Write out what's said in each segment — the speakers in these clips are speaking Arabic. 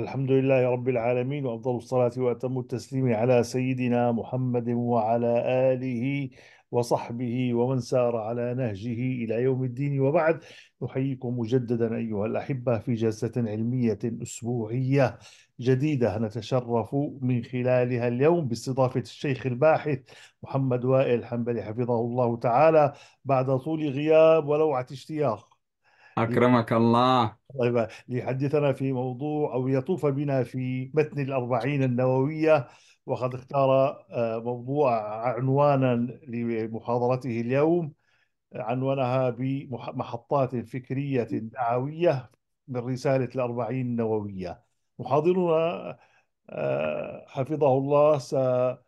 الحمد لله رب العالمين وأفضل الصلاة وأتم التسليم على سيدنا محمد وعلى آله وصحبه ومن سار على نهجه إلى يوم الدين وبعد نحييكم مجددا أيها الأحبة في جلسة علمية أسبوعية جديدة نتشرف من خلالها اليوم باستضافة الشيخ الباحث محمد وائل حنبلي حفظه الله تعالى بعد طول غياب ولوعة اشتياق أكرمك الله طيب ليحدثنا في موضوع أو يطوف بنا في متن الأربعين النووية وقد اختار آه، موضوع عنوانا لمحاضرته اليوم عنوانها بمحطات فكرية دعوية من رسالة الأربعين النووية محاضرنا آه، حفظه الله سيقول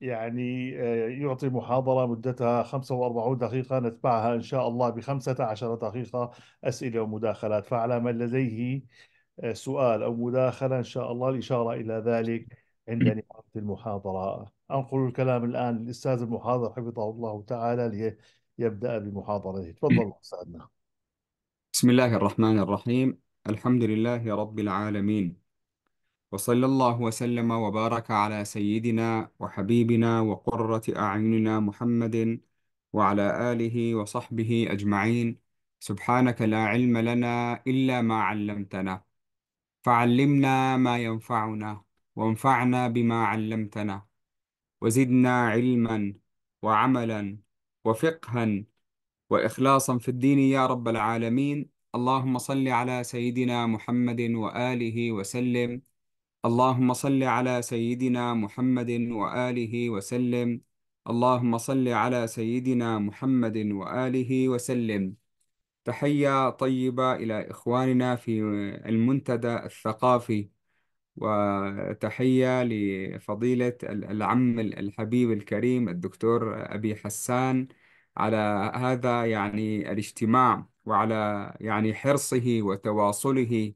يعني آه، يعطي محاضرة مدتها 45 دقيقة نتبعها إن شاء الله ب 15 دقيقة أسئلة ومداخلات فعلى من لديه آه، سؤال أو مداخلة إن شاء الله الإشارة إلى ذلك عند نهاية المحاضرة أنقل الكلام الآن للأستاذ المحاضر حفظه الله تعالى ليبدأ بمحاضرته تفضل أستاذنا بسم الله الرحمن الرحيم الحمد لله رب العالمين وصلى الله وسلم وبارك على سيدنا وحبيبنا وقرة أعيننا محمد وعلى آله وصحبه أجمعين سبحانك لا علم لنا إلا ما علمتنا فعلمنا ما ينفعنا وانفعنا بما علمتنا وزدنا علما وعملا وفقها وإخلاصا في الدين يا رب العالمين اللهم صل على سيدنا محمد وآله وسلم اللهم صل على سيدنا محمد وآله وسلم اللهم صل على سيدنا محمد وآله وسلم تحية طيبة إلى إخواننا في المنتدى الثقافي وتحية لفضيلة العم الحبيب الكريم الدكتور أبي حسان على هذا يعني الاجتماع وعلى يعني حرصه وتواصله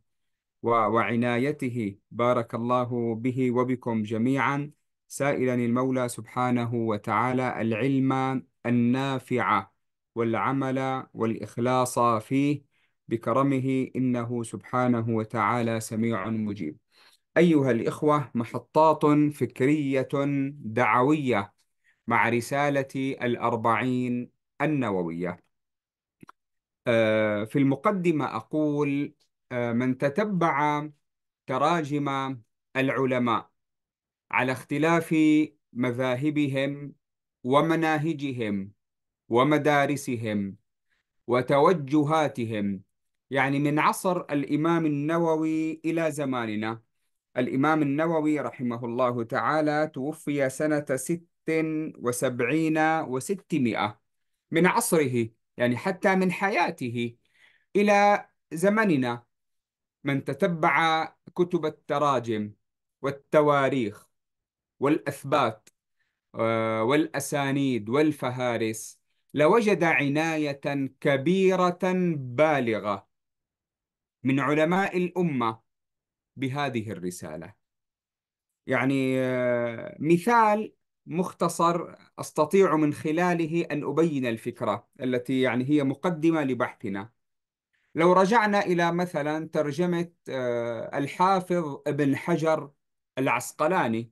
وعنايته بارك الله به وبكم جميعا سائلا المولى سبحانه وتعالى العلم النافع والعمل والإخلاص فيه بكرمه إنه سبحانه وتعالى سميع مجيب أيها الإخوة محطات فكرية دعوية مع رسالة الأربعين النووية آه، في المقدمة أقول آه، من تتبع تراجم العلماء على اختلاف مذاهبهم ومناهجهم ومدارسهم وتوجهاتهم يعني من عصر الإمام النووي إلى زماننا الإمام النووي رحمه الله تعالى توفي سنة ست وسبعين وستمائة من عصره يعني حتى من حياته إلى زمننا من تتبع كتب التراجم والتواريخ والأثبات آه، والأسانيد والفهارس لوجد عناية كبيرة بالغة من علماء الأمة بهذه الرسالة يعني آه، مثال مختصر استطيع من خلاله ان ابين الفكره التي يعني هي مقدمه لبحثنا لو رجعنا إلى مثلا ترجمة آه، الحافظ ابن حجر العسقلاني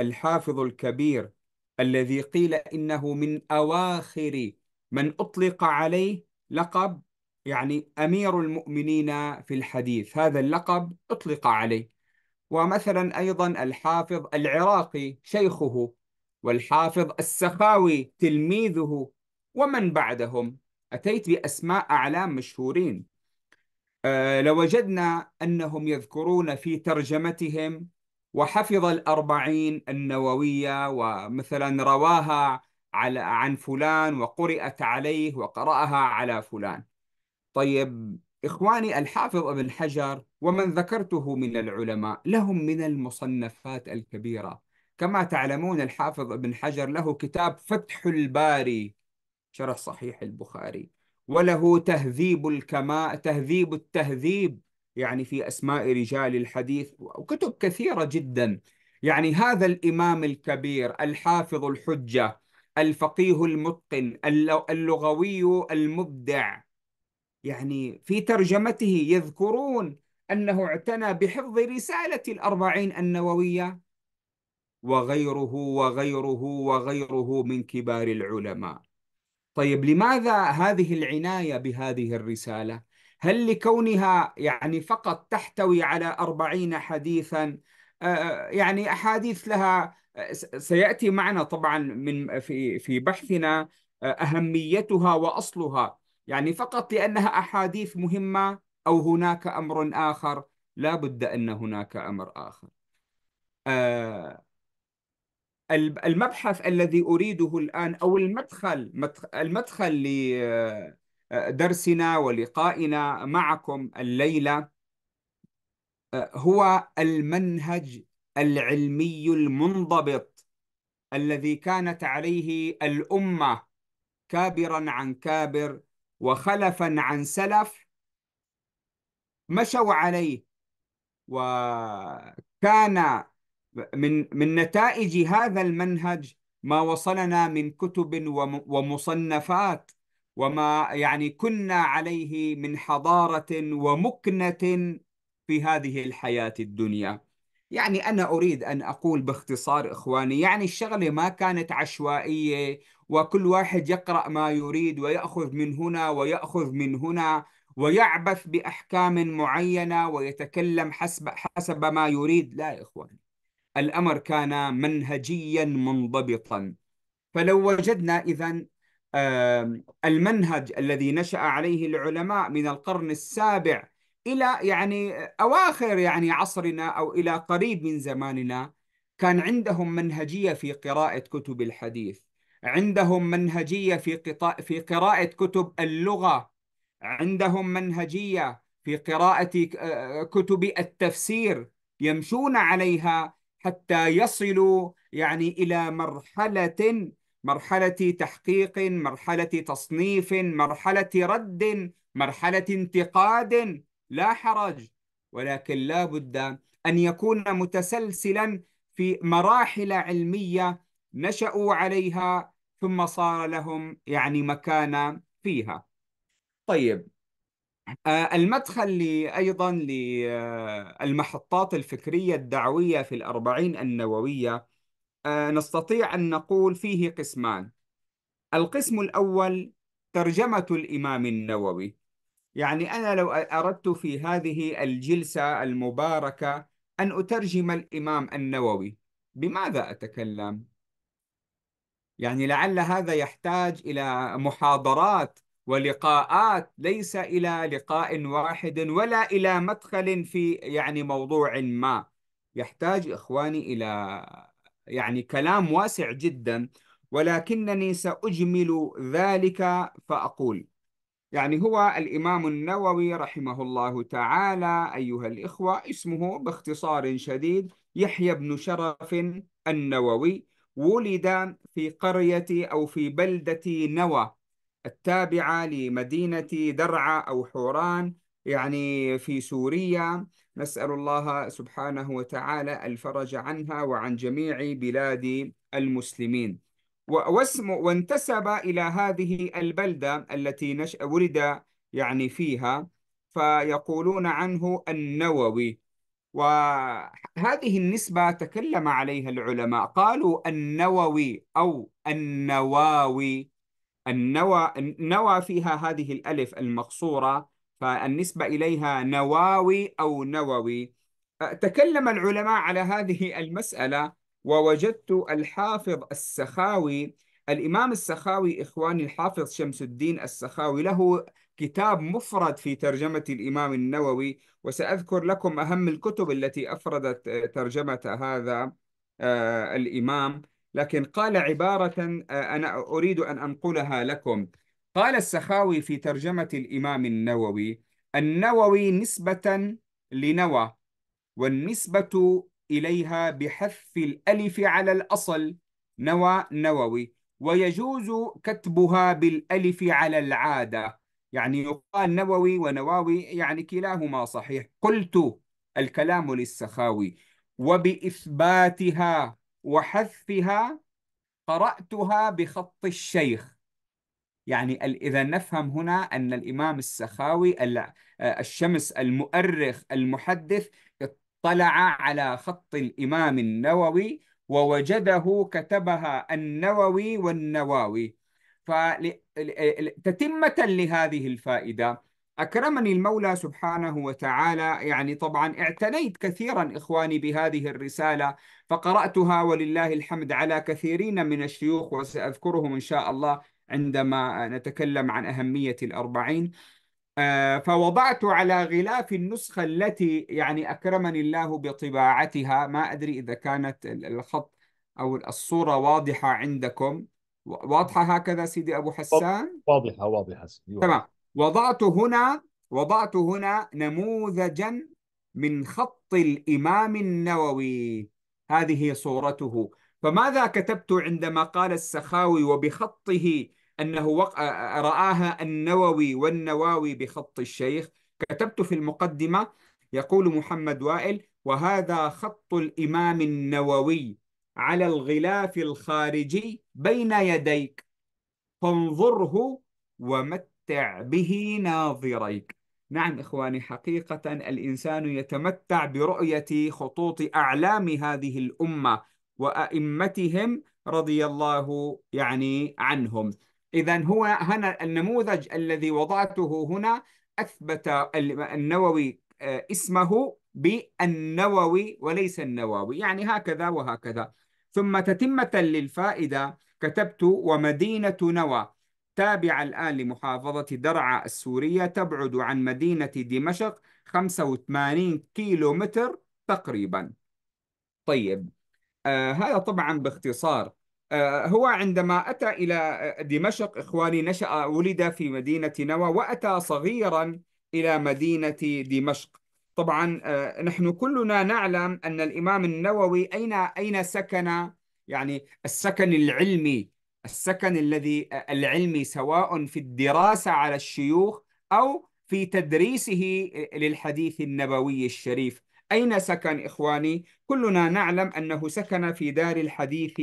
الحافظ الكبير الذي قيل إنه من أواخر من أطلق عليه لقب يعني أمير المؤمنين في الحديث هذا اللقب أطلق عليه ومثلا أيضا الحافظ العراقي شيخه والحافظ السخاوي تلميذه ومن بعدهم أتيت بأسماء أعلام مشهورين آه، لوجدنا أنهم يذكرون في ترجمتهم وحفظ الأربعين النووية ومثلا رواها على عن فلان وقرأت عليه وقرأها على فلان طيب إخواني الحافظ ابن حجر ومن ذكرته من العلماء لهم من المصنفات الكبيرة كما تعلمون الحافظ ابن حجر له كتاب فتح الباري شرح صحيح البخاري وله تهذيب الكماء تهذيب التهذيب يعني في أسماء رجال الحديث وكتب كثيرة جدا يعني هذا الإمام الكبير الحافظ الحجة الفقيه المتقن اللغوي المبدع يعني في ترجمته يذكرون أنه اعتنى بحفظ رسالة الأربعين النووية وغيره وغيره وغيره من كبار العلماء طيب لماذا هذه العناية بهذه الرسالة؟ هل لكونها يعني فقط تحتوي على أربعين حديثا آه، آه، يعني أحاديث لها آه، سيأتي معنا طبعا من في في بحثنا أهميتها وأصلها يعني فقط لأنها أحاديث مهمة أو هناك أمر آخر لا بد أن هناك أمر آخر المبحث الذي أريده الآن أو المدخل المدخل لدرسنا آه، ولقائنا معكم الليلة آه، هو المنهج العلمي المنضبط الذي كانت عليه الأمة كابرا عن كابر وخلفا عن سلف مشوا عليه وكان من من نتائج هذا المنهج ما وصلنا من كتب ومصنفات وما يعني كنا عليه من حضارة ومكنة في هذه الحياة الدنيا يعني أنا أريد أن أقول باختصار إخواني يعني الشغلة ما كانت عشوائية وكل واحد يقرأ ما يريد ويأخذ من هنا ويأخذ من هنا ويعبث بأحكام معينة ويتكلم حسب حسب ما يريد لا يا إخواني الأمر كان منهجيا منضبطا فلو وجدنا إذا المنهج الذي نشأ عليه العلماء من القرن السابع إلى يعني أواخر يعني عصرنا أو إلى قريب من زماننا كان عندهم منهجية في قراءة كتب الحديث عندهم منهجية في قطاع في قراءة كتب اللغة عندهم منهجية في قراءة كتب التفسير يمشون عليها حتى يصلوا يعني إلى مرحلة مرحلة تحقيق مرحلة تصنيف مرحلة رد مرحلة انتقاد لا حرج ولكن لا بد أن يكون متسلسلا في مراحل علمية نشأوا عليها ثم صار لهم يعني مكانة فيها طيب آه، المدخل أيضا للمحطات آه، الفكرية الدعوية في الأربعين النووية آه، نستطيع أن نقول فيه قسمان القسم الأول ترجمة الإمام النووي يعني أنا لو أردت في هذه الجلسة المباركة أن أترجم الإمام النووي بماذا أتكلم؟ يعني لعل هذا يحتاج إلى محاضرات ولقاءات ليس إلى لقاء واحد ولا إلى مدخل في يعني موضوع ما يحتاج إخواني إلى يعني كلام واسع جدا ولكنني سأجمل ذلك فأقول يعني هو الإمام النووي رحمه الله تعالى أيها الإخوة اسمه باختصار شديد يحيى بن شرف النووي ولد في قرية أو في بلدة نوى التابعة لمدينة درعا أو حوران يعني في سوريا نسأل الله سبحانه وتعالى الفرج عنها وعن جميع بلاد المسلمين واسم وانتسب إلى هذه البلدة التي ولد يعني فيها فيقولون عنه النووي وهذه النسبة تكلم عليها العلماء قالوا النووي أو النواوي النوى نوى فيها هذه الألف المقصورة فالنسبة إليها نواوي أو نووي تكلم العلماء على هذه المسألة ووجدت الحافظ السخاوي الإمام السخاوي إخواني الحافظ شمس الدين السخاوي له كتاب مفرد في ترجمة الإمام النووي وسأذكر لكم أهم الكتب التي أفردت ترجمة هذا آه، الإمام لكن قال عبارة آه، أنا أريد أن أنقلها لكم قال السخاوي في ترجمة الإمام النووي النووي نسبة لنوى والنسبة إليها بحذف الألف على الأصل نوى نووي ويجوز كتبها بالألف على العادة يعني يقال نووي ونواوي يعني كلاهما صحيح قلت الكلام للسخاوي وبإثباتها وحذفها قرأتها بخط الشيخ يعني إذا نفهم هنا أن الإمام السخاوي آه، الشمس المؤرخ المحدث اطلع على خط الإمام النووي ووجده كتبها النووي والنواوي فتتمة لهذه الفائدة أكرمني المولى سبحانه وتعالى يعني طبعا اعتنيت كثيرا إخواني بهذه الرسالة فقرأتها ولله الحمد على كثيرين من الشيوخ وسأذكرهم إن شاء الله عندما نتكلم عن أهمية الأربعين آه، فوضعت على غلاف النسخة التي يعني أكرمني الله بطباعتها ما أدري إذا كانت الخط أو الصورة واضحة عندكم واضحة هكذا سيدي أبو حسان واضحة واضحة سيدي تمام وضعت هنا وضعت هنا نموذجا من خط الإمام النووي هذه صورته فماذا كتبت عندما قال السخاوي وبخطه أنه وق... رآها النووي والنواوي بخط الشيخ كتبت في المقدمة يقول محمد وائل وهذا خط الإمام النووي على الغلاف الخارجي بين يديك فانظره ومت تمتع به ناظريك نعم إخواني حقيقة الإنسان يتمتع برؤية خطوط أعلام هذه الأمة وأئمتهم رضي الله يعني عنهم إذا هو هنا النموذج الذي وضعته هنا أثبت النووي آه، اسمه بالنووي وليس النووي يعني هكذا وهكذا ثم تتمة للفائدة كتبت ومدينة نوى تابعة الآن لمحافظة درعا السورية تبعد عن مدينة دمشق 85 كيلو متر تقريبا طيب آه هذا طبعا باختصار آه هو عندما أتى إلى دمشق إخواني نشأ ولد في مدينة نوى وأتى صغيرا إلى مدينة دمشق طبعا آه، نحن كلنا نعلم أن الإمام النووي أين أين سكن يعني السكن العلمي السكن الذي العلمي سواء في الدراسة على الشيوخ أو في تدريسه للحديث النبوي الشريف أين سكن إخواني؟ كلنا نعلم أنه سكن في دار الحديث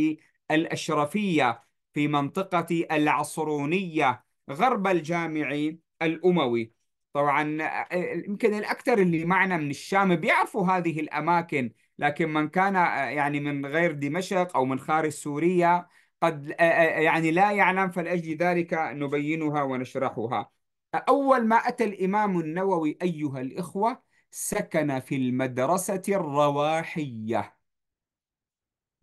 الأشرفية في منطقة العصرونية غرب الجامع الأموي طبعا يمكن الأكثر اللي معنا من الشام بيعرفوا هذه الأماكن لكن من كان يعني من غير دمشق أو من خارج سوريا قد آه، آه، آه، يعني لا يعلم فلأجل ذلك نبينها ونشرحها أول ما أتى الإمام النووي أيها الإخوة سكن في المدرسة الرواحية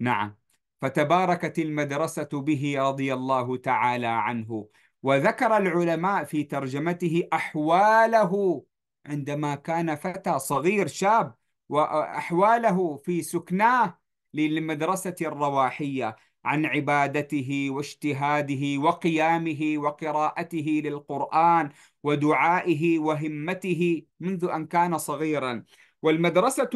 نعم فتباركت المدرسة به رضي الله تعالى عنه وذكر العلماء في ترجمته أحواله عندما كان فتى صغير شاب وأحواله في سكناه للمدرسة الرواحية عن عبادته واجتهاده وقيامه وقراءته للقرآن ودعائه وهمته منذ أن كان صغيرا والمدرسة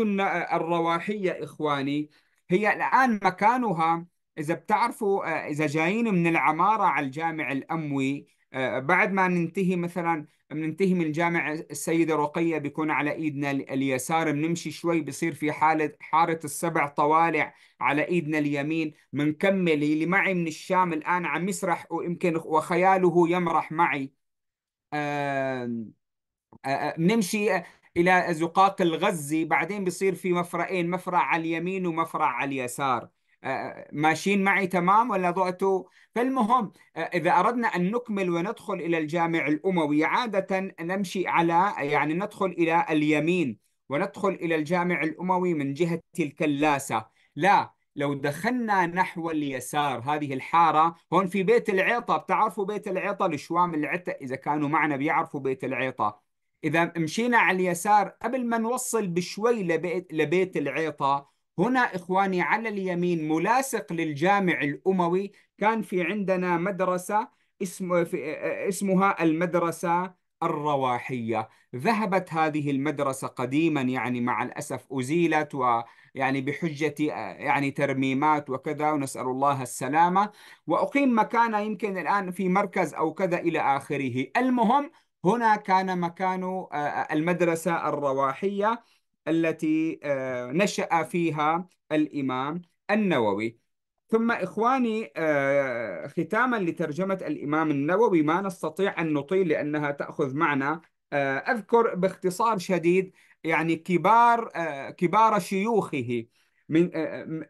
الرواحية إخواني هي الآن مكانها إذا بتعرفوا آه، إذا جايين من العمارة على الجامع الأموي آه، بعد ما ننتهي مثلا بننتهي من الجامع السيدة رقية بيكون على ايدنا اليسار بنمشي شوي بصير في حالة حارة السبع طوالع على ايدنا اليمين بنكمل اللي معي من الشام الان عم يسرح ويمكن وخياله يمرح معي آه، آه، بنمشي الى زقاق الغزي بعدين بصير في مفرقين مفرع على اليمين ومفرع على اليسار ماشيين معي تمام ولا ضعتوا فالمهم إذا أردنا أن نكمل وندخل إلى الجامع الأموي عادة نمشي على يعني ندخل إلى اليمين وندخل إلى الجامع الأموي من جهة الكلاسة لا لو دخلنا نحو اليسار هذه الحارة هون في بيت العيطة بتعرفوا بيت العيطة لشوام العتة إذا كانوا معنا بيعرفوا بيت العيطة إذا مشينا على اليسار قبل ما نوصل بشوي لبيت, لبيت العيطة هنا إخواني على اليمين ملاصق للجامع الأموي كان في عندنا مدرسة اسم اسمها المدرسة الرواحية ذهبت هذه المدرسة قديما يعني مع الأسف أزيلت ويعني بحجة يعني ترميمات وكذا ونسأل الله السلامة وأقيم مكانه يمكن الآن في مركز أو كذا إلى آخره المهم هنا كان مكان آه، المدرسة الرواحية التي آه، نشأ فيها الإمام النووي ثم إخواني آه، ختاما لترجمة الإمام النووي ما نستطيع أن نطيل لأنها تأخذ معنا آه، أذكر باختصار شديد يعني كبار كبار شيوخه من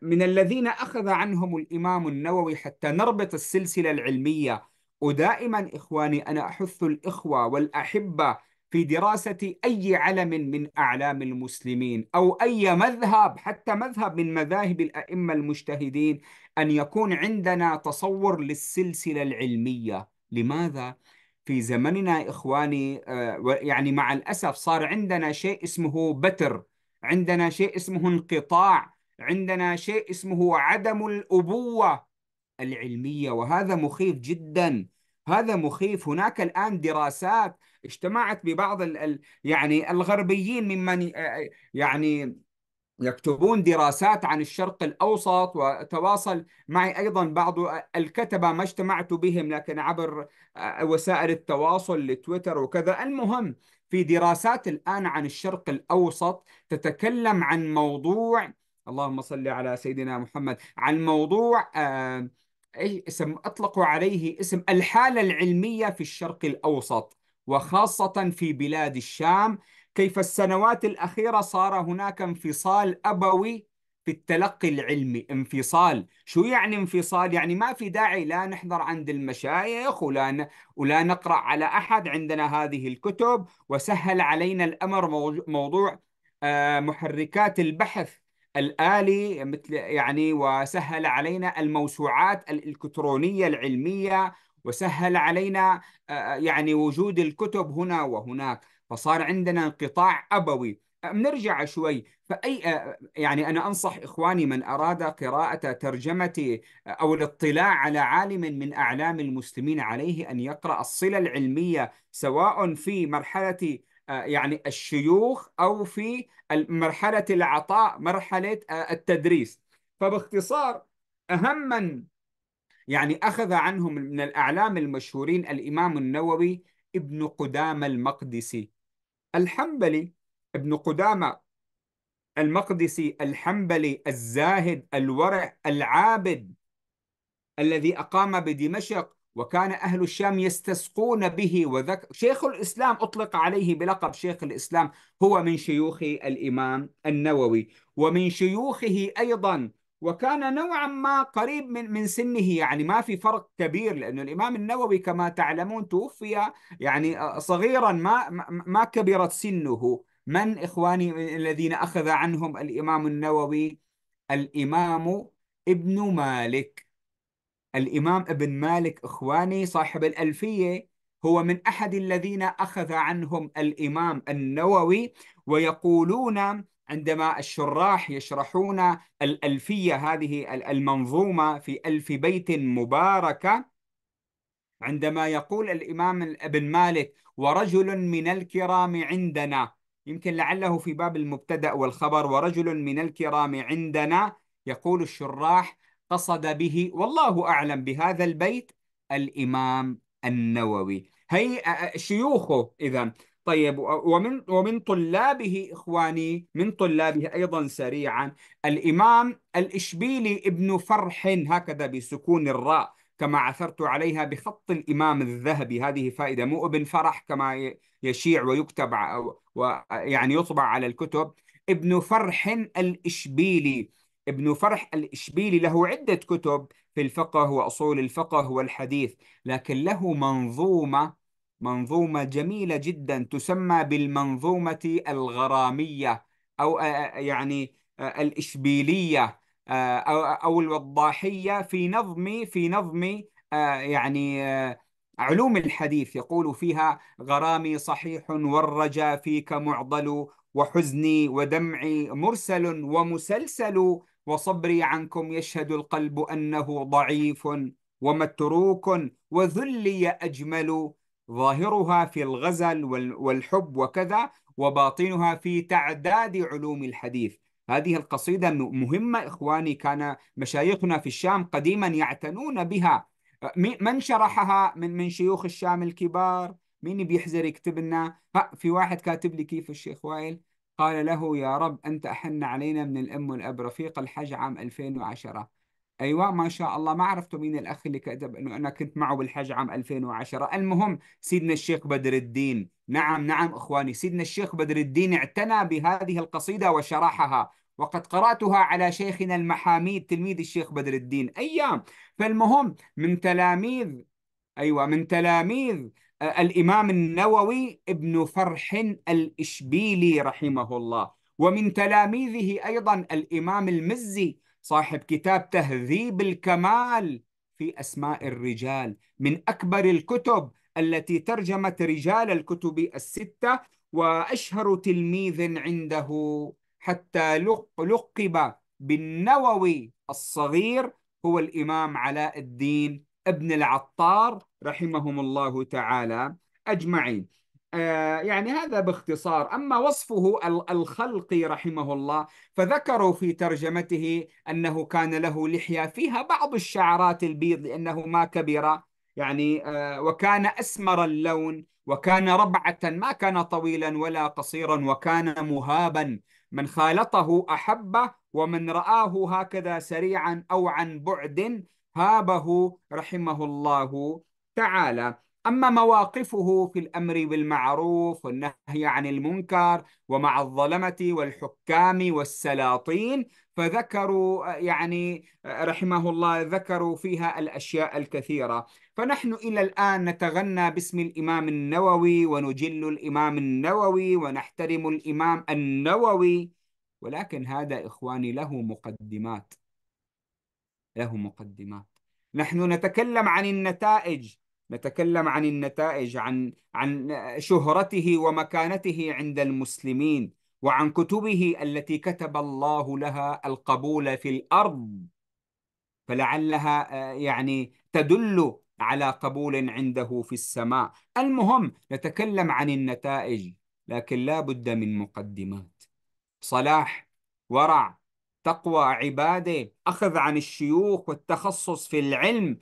من الذين أخذ عنهم الإمام النووي حتى نربط السلسلة العلمية ودائما إخواني أنا أحث الإخوة والأحبة في دراسة أي علم من أعلام المسلمين أو أي مذهب حتى مذهب من مذاهب الأئمة المجتهدين أن يكون عندنا تصور للسلسلة العلمية لماذا؟ في زمننا إخواني آه، يعني مع الأسف صار عندنا شيء اسمه بتر عندنا شيء اسمه انقطاع عندنا شيء اسمه عدم الأبوة العلمية وهذا مخيف جدا هذا مخيف هناك الآن دراسات اجتمعت ببعض ال ال يعني الغربيين ممن آه، آه، يعني يكتبون دراسات عن الشرق الأوسط وتواصل معي أيضا بعض آه، الكتبة ما اجتمعت بهم لكن عبر وسائل التواصل لتويتر وكذا المهم في دراسات الآن عن الشرق الأوسط تتكلم عن موضوع اللهم صل على سيدنا محمد عن موضوع اي اسم أطلقوا عليه اسم الحالة العلمية في الشرق الأوسط وخاصة في بلاد الشام كيف السنوات الأخيرة صار هناك انفصال أبوي في التلقي العلمي انفصال شو يعني انفصال يعني ما في داعي لا نحضر عند المشايخ ولا ن... ولا نقرأ على أحد عندنا هذه الكتب وسهل علينا الأمر موضوع آه، محركات البحث الآلي مثل يعني وسهل علينا الموسوعات الإلكترونية العلمية وسهل علينا آه، آه، يعني وجود الكتب هنا وهناك فصار عندنا انقطاع أبوي نرجع شوي فأي آه، يعني أنا أنصح إخواني من أراد قراءة ترجمة أو الاطلاع على عالم من أعلام المسلمين عليه أن يقرأ الصلة العلمية سواء في مرحلة يعني الشيوخ أو في مرحلة العطاء مرحلة التدريس فباختصار أهم من يعني أخذ عنهم من الأعلام المشهورين الإمام النووي ابن قدامة المقدسي الحنبلي ابن قدامة المقدسي الحنبلي الزاهد الورع العابد الذي أقام بدمشق وكان أهل الشام يستسقون به وذك... شيخ الإسلام أطلق عليه بلقب شيخ الإسلام هو من شيوخ الإمام النووي ومن شيوخه أيضا وكان نوعا ما قريب من من سنه يعني ما في فرق كبير لانه الامام النووي كما تعلمون توفي يعني آه، صغيرا ما ما كبرت سنه من اخواني الذين اخذ عنهم الامام النووي الامام ابن مالك الامام ابن مالك اخواني صاحب الالفيه هو من احد الذين اخذ عنهم الامام النووي ويقولون عندما الشراح يشرحون الألفية هذه المنظومة في ألف بيت مباركة عندما يقول الإمام ابن مالك ورجل من الكرام عندنا يمكن لعله في باب المبتدأ والخبر ورجل من الكرام عندنا يقول الشراح قصد به والله أعلم بهذا البيت الإمام النووي هي شيوخه إذا طيب ومن ومن طلابه إخواني من طلابه أيضا سريعا الإمام الإشبيلي ابن فرح هكذا بسكون الراء كما عثرت عليها بخط الإمام الذهبي هذه فائدة مو ابن فرح كما يشيع ويكتب ويعني يطبع على الكتب ابن فرح الإشبيلي ابن فرح الإشبيلي له عدة كتب في الفقه وأصول الفقه والحديث لكن له منظومة منظومة جميلة جدا تسمى بالمنظومة الغرامية أو يعني الإشبيلية أو الوضاحية في نظم في نظم يعني علوم الحديث يقول فيها غرامي صحيح والرجا فيك معضل وحزني ودمعي مرسل ومسلسل وصبري عنكم يشهد القلب أنه ضعيف ومتروك وذلي أجمل ظاهرها في الغزل والحب وكذا وباطنها في تعداد علوم الحديث هذه القصيدة مهمة إخواني كان مشايخنا في الشام قديما يعتنون بها من شرحها من من شيوخ الشام الكبار مين بيحزر يكتب لنا في واحد كاتب لي كيف الشيخ وائل قال له يا رب أنت أحن علينا من الأم والأب رفيق الحج عام 2010 ايوه ما شاء الله ما عرفتوا مين الاخ اللي كتب انه انا كنت معه بالحج عام 2010 المهم سيدنا الشيخ بدر الدين نعم نعم اخواني سيدنا الشيخ بدر الدين اعتنى بهذه القصيده وشرحها وقد قراتها على شيخنا المحاميد تلميذ الشيخ بدر الدين ايام فالمهم من تلاميذ ايوه من تلاميذ آه، الامام النووي ابن فرح الاشبيلي رحمه الله ومن تلاميذه ايضا الامام المزي صاحب كتاب تهذيب الكمال في أسماء الرجال من أكبر الكتب التي ترجمت رجال الكتب الستة وأشهر تلميذ عنده حتى لقب بالنووي الصغير هو الإمام علاء الدين ابن العطار رحمهم الله تعالى أجمعين آه، يعني هذا باختصار أما وصفه الخلقي رحمه الله فذكروا في ترجمته أنه كان له لحية فيها بعض الشعرات البيض لأنه ما كبر يعني آه، وكان أسمر اللون وكان ربعة ما كان طويلا ولا قصيرا وكان مهابا من خالطه أحبه ومن رآه هكذا سريعا أو عن بعد هابه رحمه الله تعالى أما مواقفه في الأمر بالمعروف والنهي عن المنكر ومع الظلمة والحكام والسلاطين فذكروا يعني رحمه الله ذكروا فيها الأشياء الكثيرة فنحن إلى الآن نتغنى باسم الإمام النووي ونجل الإمام النووي ونحترم الإمام النووي ولكن هذا إخواني له مقدمات له مقدمات نحن نتكلم عن النتائج نتكلم عن النتائج عن عن شهرته ومكانته عند المسلمين وعن كتبه التي كتب الله لها القبول في الارض فلعلها آه، يعني تدل على قبول عنده في السماء المهم نتكلم عن النتائج لكن لا بد من مقدمات صلاح ورع تقوى عباده اخذ عن الشيوخ والتخصص في العلم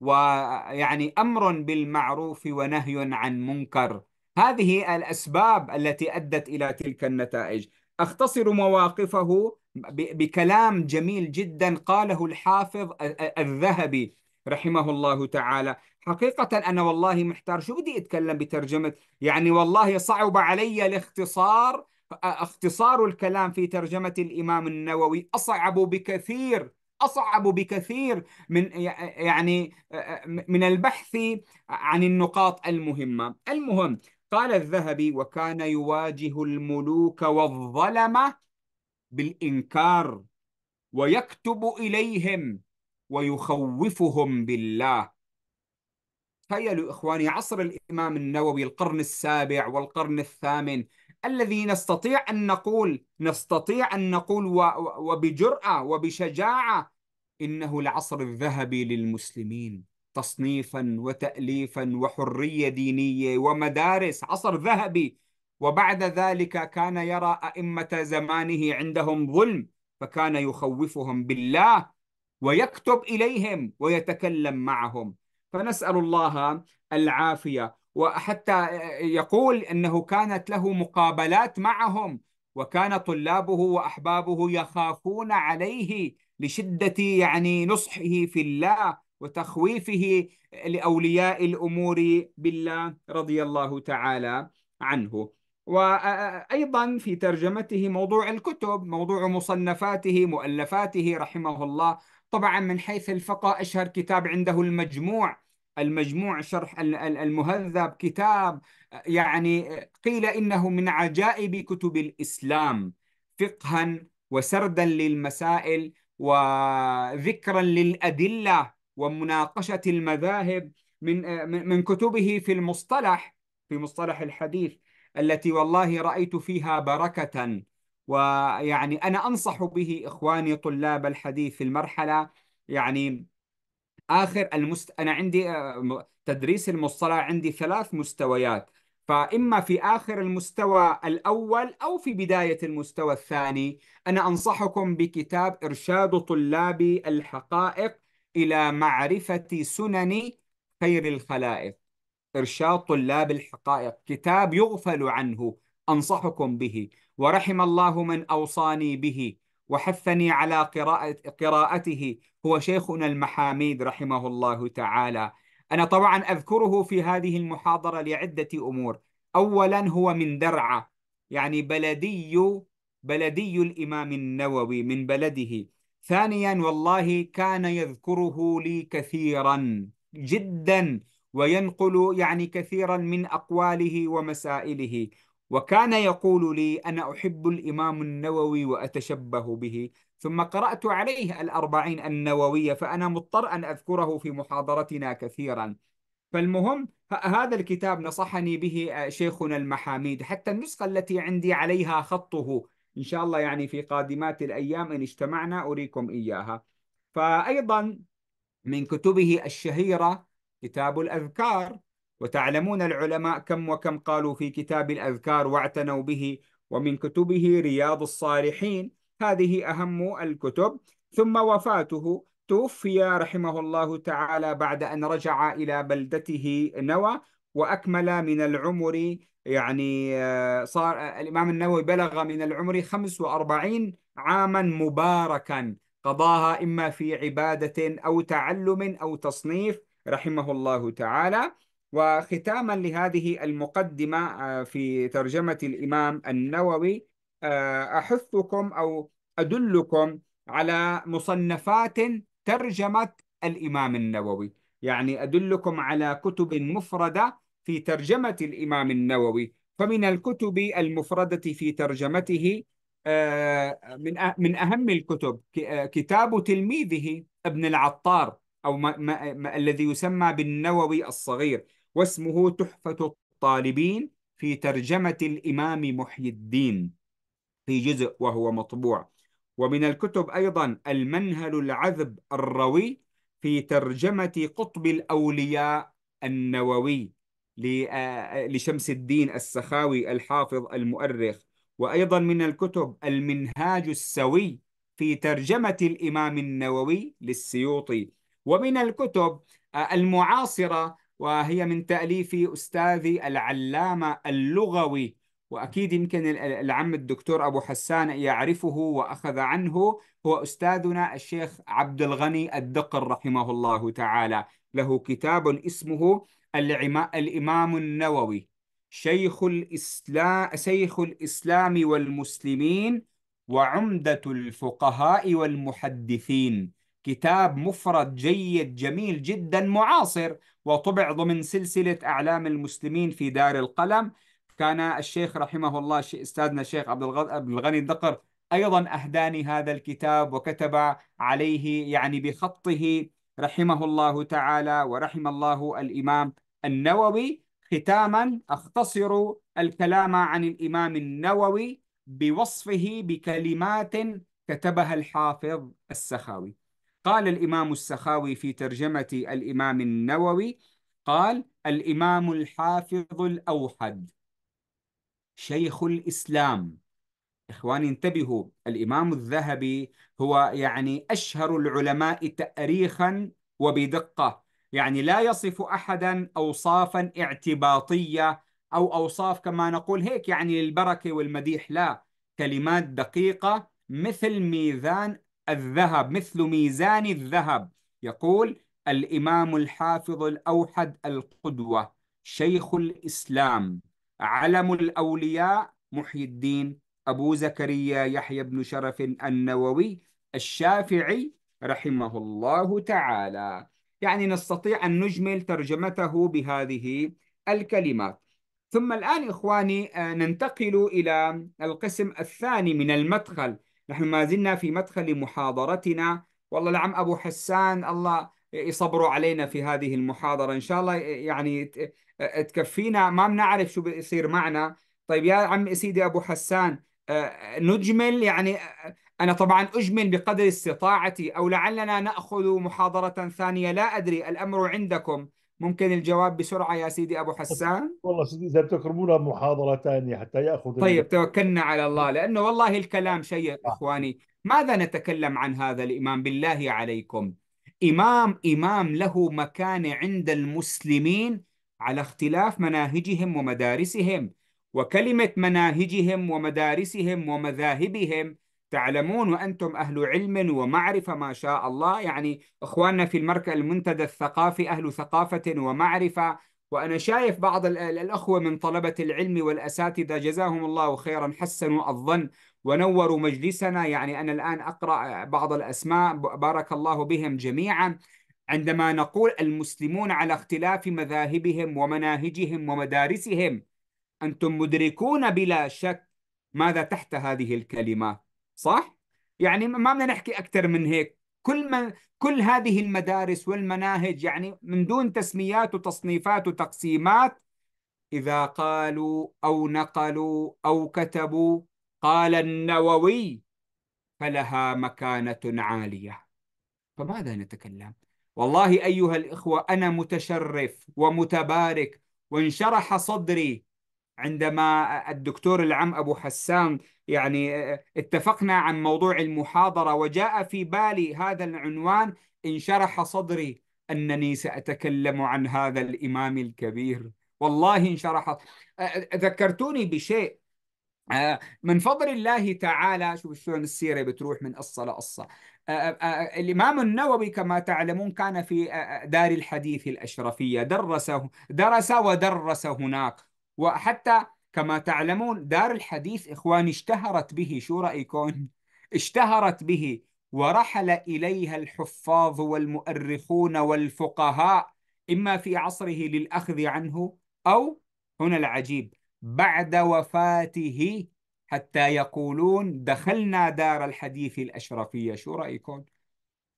ويعني امر بالمعروف ونهي عن منكر هذه الاسباب التي ادت الى تلك النتائج اختصر مواقفه بكلام جميل جدا قاله الحافظ الذهبي رحمه الله تعالى حقيقة أنا والله محتار شو بدي أتكلم بترجمة يعني والله صعب علي الاختصار اختصار الكلام في ترجمة الإمام النووي أصعب بكثير اصعب بكثير من يعني من البحث عن النقاط المهمه المهم قال الذهبي وكان يواجه الملوك والظلمه بالانكار ويكتب اليهم ويخوفهم بالله تخيلوا اخواني عصر الامام النووي القرن السابع والقرن الثامن الذي نستطيع أن نقول نستطيع أن نقول وبجرأة وبشجاعة إنه العصر الذهبي للمسلمين تصنيفا وتأليفا وحرية دينية ومدارس عصر ذهبي وبعد ذلك كان يرى أئمة زمانه عندهم ظلم فكان يخوفهم بالله ويكتب إليهم ويتكلم معهم فنسأل الله العافية وحتى يقول انه كانت له مقابلات معهم وكان طلابه واحبابه يخافون عليه لشده يعني نصحه في الله وتخويفه لاولياء الامور بالله رضي الله تعالى عنه. وايضا في ترجمته موضوع الكتب، موضوع مصنفاته، مؤلفاته رحمه الله، طبعا من حيث الفقه اشهر كتاب عنده المجموع المجموع شرح المهذب كتاب يعني قيل انه من عجائب كتب الاسلام فقها وسردا للمسائل وذكرا للادله ومناقشه المذاهب من من كتبه في المصطلح في مصطلح الحديث التي والله رايت فيها بركه ويعني انا انصح به اخواني طلاب الحديث في المرحله يعني اخر المست... انا عندي آه، تدريس المصطلح عندي ثلاث مستويات فاما في اخر المستوى الاول او في بدايه المستوى الثاني انا انصحكم بكتاب ارشاد طلابي الحقائق الى معرفه سنن خير الخلائق ارشاد طلاب الحقائق كتاب يغفل عنه انصحكم به ورحم الله من اوصاني به وحثني على قراءة قراءته هو شيخنا المحاميد رحمه الله تعالى أنا طبعا أذكره في هذه المحاضرة لعدة أمور أولا هو من درعة يعني بلدي بلدي الإمام النووي من بلده ثانيا والله كان يذكره لي كثيرا جدا وينقل يعني كثيرا من أقواله ومسائله وكان يقول لي أنا أحب الإمام النووي وأتشبه به ثم قرأت عليه الأربعين النووية فأنا مضطر أن أذكره في محاضرتنا كثيرا فالمهم هذا الكتاب نصحني به آه، شيخنا المحاميد حتى النسخة التي عندي عليها خطه إن شاء الله يعني في قادمات الأيام إن اجتمعنا أريكم إياها فأيضا من كتبه الشهيرة كتاب الأذكار وتعلمون العلماء كم وكم قالوا في كتاب الأذكار واعتنوا به ومن كتبه رياض الصالحين هذه أهم الكتب ثم وفاته توفي رحمه الله تعالى بعد أن رجع إلى بلدته نوى وأكمل من العمر يعني آه، صار آه، الإمام النووي بلغ من العمر 45 عاما مباركا قضاها إما في عبادة أو تعلم أو تصنيف رحمه الله تعالى وختاما لهذه المقدمة آه، في ترجمة الإمام النووي آه، أحثكم أو أدلكم على مصنفات ترجمة الإمام النووي يعني أدلكم على كتب مفردة في ترجمة الإمام النووي فمن الكتب المفردة في ترجمته آه، من من أهم الكتب كتاب تلميذه ابن العطار أو ما ما ما الذي يسمى بالنووي الصغير واسمه تحفة الطالبين في ترجمة الإمام محي الدين في جزء وهو مطبوع ومن الكتب أيضا المنهل العذب الروي في ترجمة قطب الأولياء النووي آه، لشمس الدين السخاوي الحافظ المؤرخ وأيضا من الكتب المنهاج السوي في ترجمة الإمام النووي للسيوطي ومن الكتب آه، المعاصرة وهي من تأليف أستاذي العلامة اللغوي وأكيد يمكن العم الدكتور أبو حسان يعرفه وأخذ عنه هو أستاذنا الشيخ عبد الغني الدقر رحمه الله تعالى له كتاب اسمه الإمام النووي شيخ الإسلام شيخ الإسلام والمسلمين وعمدة الفقهاء والمحدثين كتاب مفرد جيد جميل جدا معاصر وطبع ضمن سلسلة أعلام المسلمين في دار القلم كان الشيخ رحمه الله أستاذنا الشيخ عبد الغني الدقر أيضا أهداني هذا الكتاب وكتب عليه يعني بخطه رحمه الله تعالى ورحم الله الإمام النووي ختاما أختصر الكلام عن الإمام النووي بوصفه بكلمات كتبها الحافظ السخاوي قال الإمام السخاوي في ترجمة الإمام النووي قال الإمام الحافظ الأوحد شيخ الإسلام إخواني انتبهوا الإمام الذهبي هو يعني أشهر العلماء تأريخا وبدقة يعني لا يصف أحدا أوصافا اعتباطية أو أوصاف كما نقول هيك يعني للبركة والمديح لا كلمات دقيقة مثل ميزان الذهب مثل ميزان الذهب يقول الإمام الحافظ الأوحد القدوة شيخ الإسلام علم الأولياء محي الدين أبو زكريا يحيى بن شرف النووي الشافعي رحمه الله تعالى يعني نستطيع أن نجمل ترجمته بهذه الكلمات ثم الآن إخواني آه، ننتقل إلى القسم الثاني من المدخل نحن ما زلنا في مدخل محاضرتنا والله العم أبو حسان الله يصبروا علينا في هذه المحاضرة إن شاء الله يعني تكفينا ما بنعرف شو بيصير معنا طيب يا عم سيدي أبو حسان آه، نجمل يعني آه، أنا طبعا أجمل بقدر استطاعتي أو لعلنا نأخذ محاضرة ثانية لا أدري الأمر عندكم ممكن الجواب بسرعة يا سيدي أبو حسان والله سيدي إذا بتكرمونا محاضرة ثانية حتى يأخذ طيب ال... توكلنا على الله لأنه والله الكلام شيء آه. إخواني ماذا نتكلم عن هذا الإمام بالله عليكم إمام إمام له مكانة عند المسلمين على اختلاف مناهجهم ومدارسهم وكلمة مناهجهم ومدارسهم ومذاهبهم تعلمون وأنتم أهل علم ومعرفة ما شاء الله يعني إخواننا في المركز المنتدى الثقافي أهل ثقافة ومعرفة وأنا شايف بعض الأخوة من طلبة العلم والأساتذة جزاهم الله خيرا حسنوا الظن ونوروا مجلسنا يعني أنا الآن أقرأ بعض الأسماء بارك الله بهم جميعا عندما نقول المسلمون على اختلاف مذاهبهم ومناهجهم ومدارسهم أنتم مدركون بلا شك ماذا تحت هذه الكلمات صح؟ يعني ما بدنا نحكي اكثر من هيك كل ما كل هذه المدارس والمناهج يعني من دون تسميات وتصنيفات وتقسيمات اذا قالوا او نقلوا او كتبوا قال النووي فلها مكانه عاليه فماذا نتكلم والله ايها الاخوه انا متشرف ومتبارك وانشرح صدري عندما الدكتور العم أبو حسان يعني آه، اتفقنا عن موضوع المحاضرة وجاء في بالي هذا العنوان انشرح صدري أنني سأتكلم عن هذا الإمام الكبير والله انشرح آه، ذكرتوني بشيء آه، من فضل الله تعالى شوف شلون السيرة بتروح من قصة لقصة الإمام النووي كما تعلمون كان في دار الحديث الأشرفية درسه درس ودرس هناك وحتى كما تعلمون دار الحديث إخواني اشتهرت به شو رأيكم؟ اشتهرت به ورحل إليها الحفاظ والمؤرخون والفقهاء إما في عصره للأخذ عنه أو هنا العجيب بعد وفاته حتى يقولون دخلنا دار الحديث الأشرفية شو رأيكم؟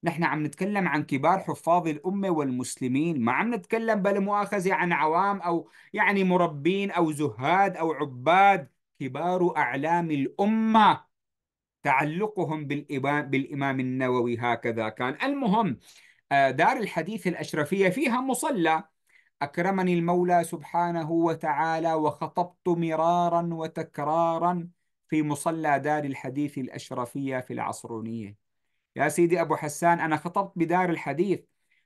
نحن عم نتكلم عن كبار حفاظ الأمة والمسلمين ما عم نتكلم بلا مؤاخذة عن عوام أو يعني مربين أو زهاد أو عباد كبار أعلام الأمة تعلقهم بالإمام, بالإمام النووي هكذا كان المهم آه، دار الحديث الأشرفية فيها مصلى أكرمني المولى سبحانه وتعالى وخطبت مرارا وتكرارا في مصلى دار الحديث الأشرفية في العصرونية يا سيدي أبو حسان أنا خطبت بدار الحديث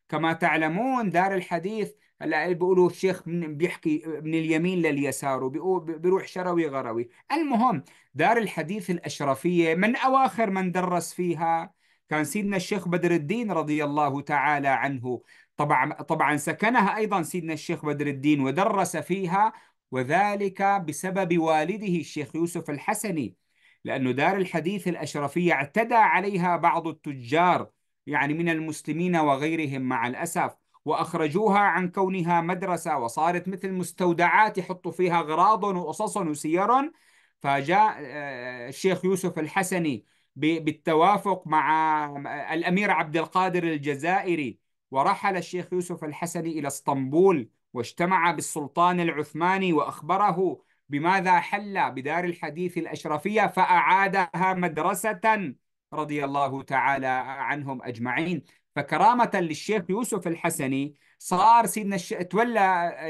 كما تعلمون دار الحديث هلا بيقولوا الشيخ بيحكي من اليمين لليسار وبيروح شروي غروي المهم دار الحديث الأشرفية من أواخر من درس فيها كان سيدنا الشيخ بدر الدين رضي الله تعالى عنه طبعا طبعا سكنها أيضا سيدنا الشيخ بدر الدين ودرس فيها وذلك بسبب والده الشيخ يوسف الحسني لأنه دار الحديث الأشرفية اعتدى عليها بعض التجار يعني من المسلمين وغيرهم مع الأسف وأخرجوها عن كونها مدرسة وصارت مثل مستودعات يحطوا فيها غراض وقصص وسير فجاء آه، الشيخ يوسف الحسني بالتوافق مع آه، الأمير عبد القادر الجزائري ورحل الشيخ يوسف الحسني إلى اسطنبول واجتمع بالسلطان العثماني وأخبره بماذا حل بدار الحديث الأشرفية فأعادها مدرسة رضي الله تعالى عنهم أجمعين فكرامة للشيخ يوسف الحسني صار سيدنا الشيخ تولى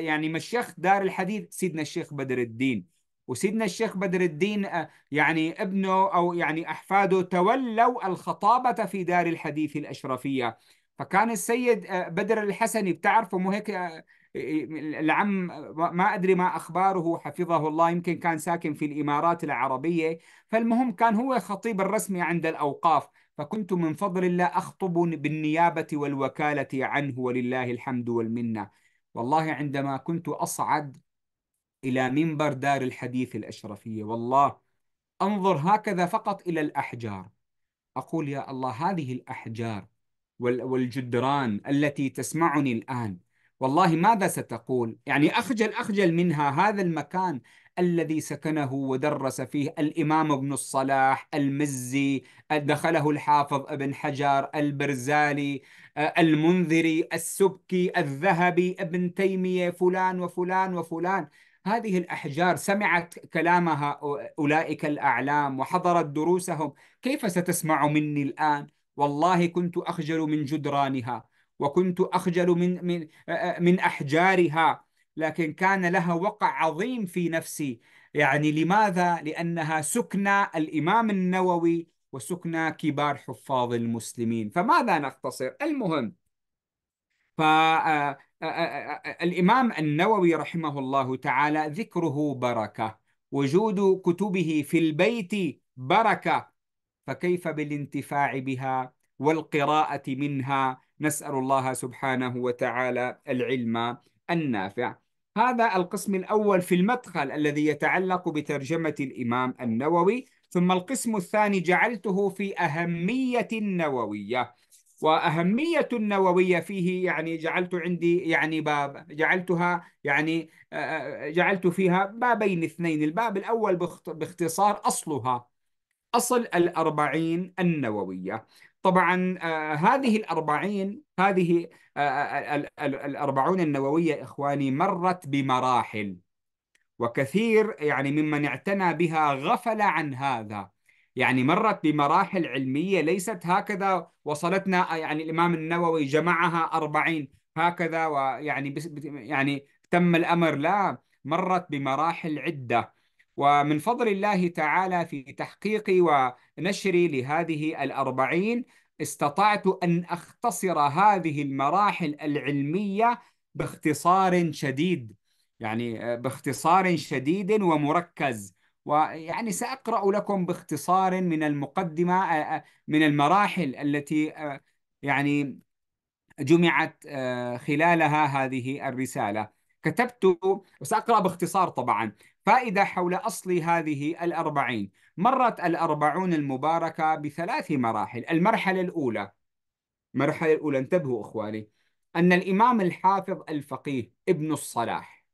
يعني مشيخ دار الحديث سيدنا الشيخ بدر الدين وسيدنا الشيخ بدر الدين آه، يعني ابنه أو يعني أحفاده تولوا الخطابة في دار الحديث الأشرفية فكان السيد آه، بدر الحسني بتعرفه مو هيك آه، العم ما ادري ما اخباره حفظه الله يمكن كان ساكن في الامارات العربيه فالمهم كان هو الخطيب الرسمي عند الاوقاف فكنت من فضل الله اخطب بالنيابه والوكاله عنه ولله الحمد والمنه والله عندما كنت اصعد الى منبر دار الحديث الاشرفيه والله انظر هكذا فقط الى الاحجار اقول يا الله هذه الاحجار والجدران التي تسمعني الان والله ماذا ستقول يعني أخجل أخجل منها هذا المكان الذي سكنه ودرس فيه الإمام ابن الصلاح المزي دخله الحافظ ابن حجر البرزالي آه، المنذري السبكي الذهبي ابن تيمية فلان وفلان وفلان هذه الأحجار سمعت كلامها أولئك الأعلام وحضرت دروسهم كيف ستسمع مني الآن والله كنت أخجل من جدرانها وكنت أخجل من, من, من أحجارها لكن كان لها وقع عظيم في نفسي يعني لماذا؟ لأنها سكنى الإمام النووي وسكنى كبار حفاظ المسلمين فماذا نختصر؟ المهم فالإمام آه، آه، آه، النووي رحمه الله تعالى ذكره بركة وجود كتبه في البيت بركة فكيف بالانتفاع بها والقراءة منها نسأل الله سبحانه وتعالى العلم النافع هذا القسم الأول في المدخل الذي يتعلق بترجمة الإمام النووي ثم القسم الثاني جعلته في أهمية النووية وأهمية النووية فيه يعني جعلت عندي يعني باب جعلتها يعني آه، آه، جعلت فيها بابين اثنين الباب الأول باختصار أصلها أصل الأربعين النووية طبعا آه، هذه الأربعين هذه آه، آه، الأربعون النووية إخواني مرت بمراحل وكثير يعني ممن اعتنى بها غفل عن هذا يعني مرت بمراحل علمية ليست هكذا وصلتنا يعني الإمام النووي جمعها أربعين هكذا ويعني يعني تم الأمر لا مرت بمراحل عدة ومن فضل الله تعالى في تحقيقي ونشري لهذه الأربعين استطعت أن أختصر هذه المراحل العلمية باختصار شديد يعني آه، باختصار شديد ومركز ويعني سأقرأ لكم باختصار من المقدمة آه، آه، من المراحل التي يعني جمعت خلالها هذه الرسالة كتبت وسأقرأ باختصار طبعا فائدة حول أصل هذه الأربعين مرت الأربعون المباركة بثلاث مراحل المرحلة الأولى المرحلة الأولى انتبهوا إخواني أن الإمام الحافظ الفقيه ابن الصلاح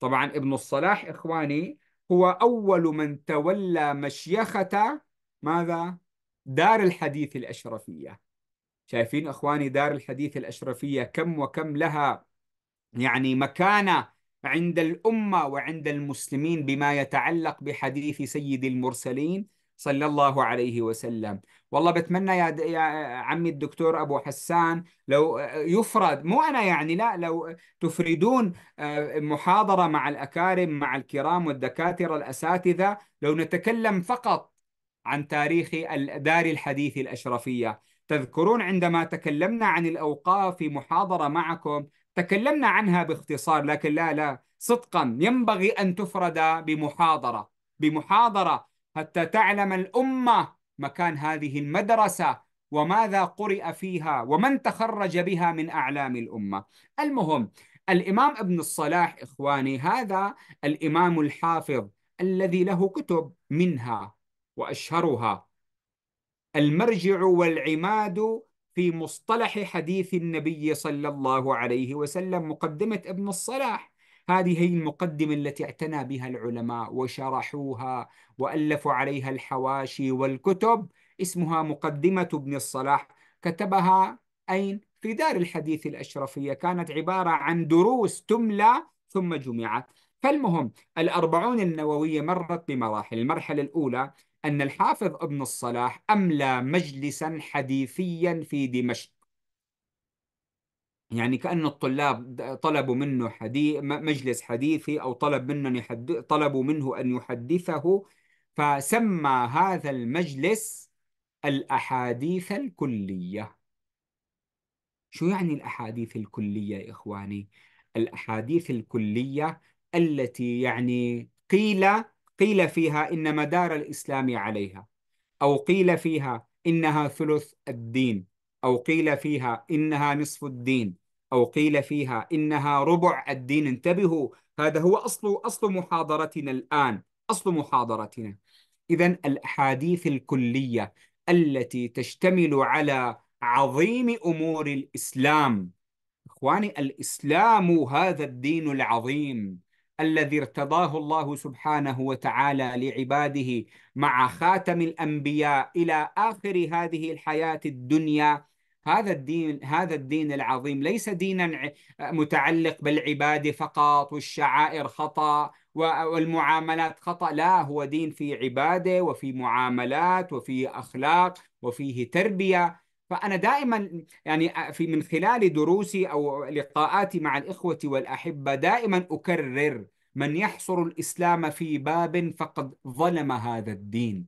طبعا ابن الصلاح إخواني هو أول من تولى مشيخة ماذا؟ دار الحديث الأشرفية شايفين إخواني دار الحديث الأشرفية كم وكم لها يعني مكانة عند الامه وعند المسلمين بما يتعلق بحديث سيد المرسلين صلى الله عليه وسلم والله بتمنى يا, يا عمي الدكتور ابو حسان لو يفرد مو انا يعني لا لو تفردون آه، محاضره مع الاكارم مع الكرام والدكاتره الاساتذه لو نتكلم فقط عن تاريخ دار الحديث الاشرفيه تذكرون عندما تكلمنا عن الاوقاف في محاضره معكم تكلمنا عنها باختصار لكن لا لا صدقا ينبغي أن تفرد بمحاضرة بمحاضرة حتى تعلم الأمة مكان هذه المدرسة وماذا قرئ فيها ومن تخرج بها من أعلام الأمة المهم الإمام ابن الصلاح إخواني هذا الإمام الحافظ الذي له كتب منها وأشهرها المرجع والعماد في مصطلح حديث النبي صلى الله عليه وسلم مقدمة ابن الصلاح هذه هي المقدمة التي اعتنى بها العلماء وشرحوها وألفوا عليها الحواشي والكتب اسمها مقدمة ابن الصلاح كتبها أين؟ في دار الحديث الأشرفية كانت عبارة عن دروس تملى ثم جمعت فالمهم الأربعون النووية مرت بمراحل المرحلة الأولى أن الحافظ ابن الصلاح أملى مجلسا حديثيا في دمشق يعني كأن الطلاب طلبوا منه حديث مجلس حديثي أو طلب منه يحدث طلبوا منه أن يحدثه فسمى هذا المجلس الأحاديث الكلية شو يعني الأحاديث الكلية يا إخواني؟ الأحاديث الكلية التي يعني قيل قيل فيها إن مدار الإسلام عليها أو قيل فيها إنها ثلث الدين أو قيل فيها إنها نصف الدين أو قيل فيها إنها ربع الدين انتبهوا هذا هو أصل أصل محاضرتنا الآن أصل محاضرتنا إذا الأحاديث الكلية التي تشتمل على عظيم أمور الإسلام إخواني الإسلام هذا الدين العظيم الذي ارتضاه الله سبحانه وتعالى لعباده مع خاتم الانبياء الى اخر هذه الحياه الدنيا هذا الدين هذا الدين العظيم ليس دينا متعلق بالعباد فقط والشعائر خطا والمعاملات خطا لا هو دين في عباده وفي معاملات وفي اخلاق وفيه تربيه فأنا دائما يعني في من خلال دروسي أو لقاءاتي مع الإخوة والأحبة دائما أكرر من يحصر الإسلام في باب فقد ظلم هذا الدين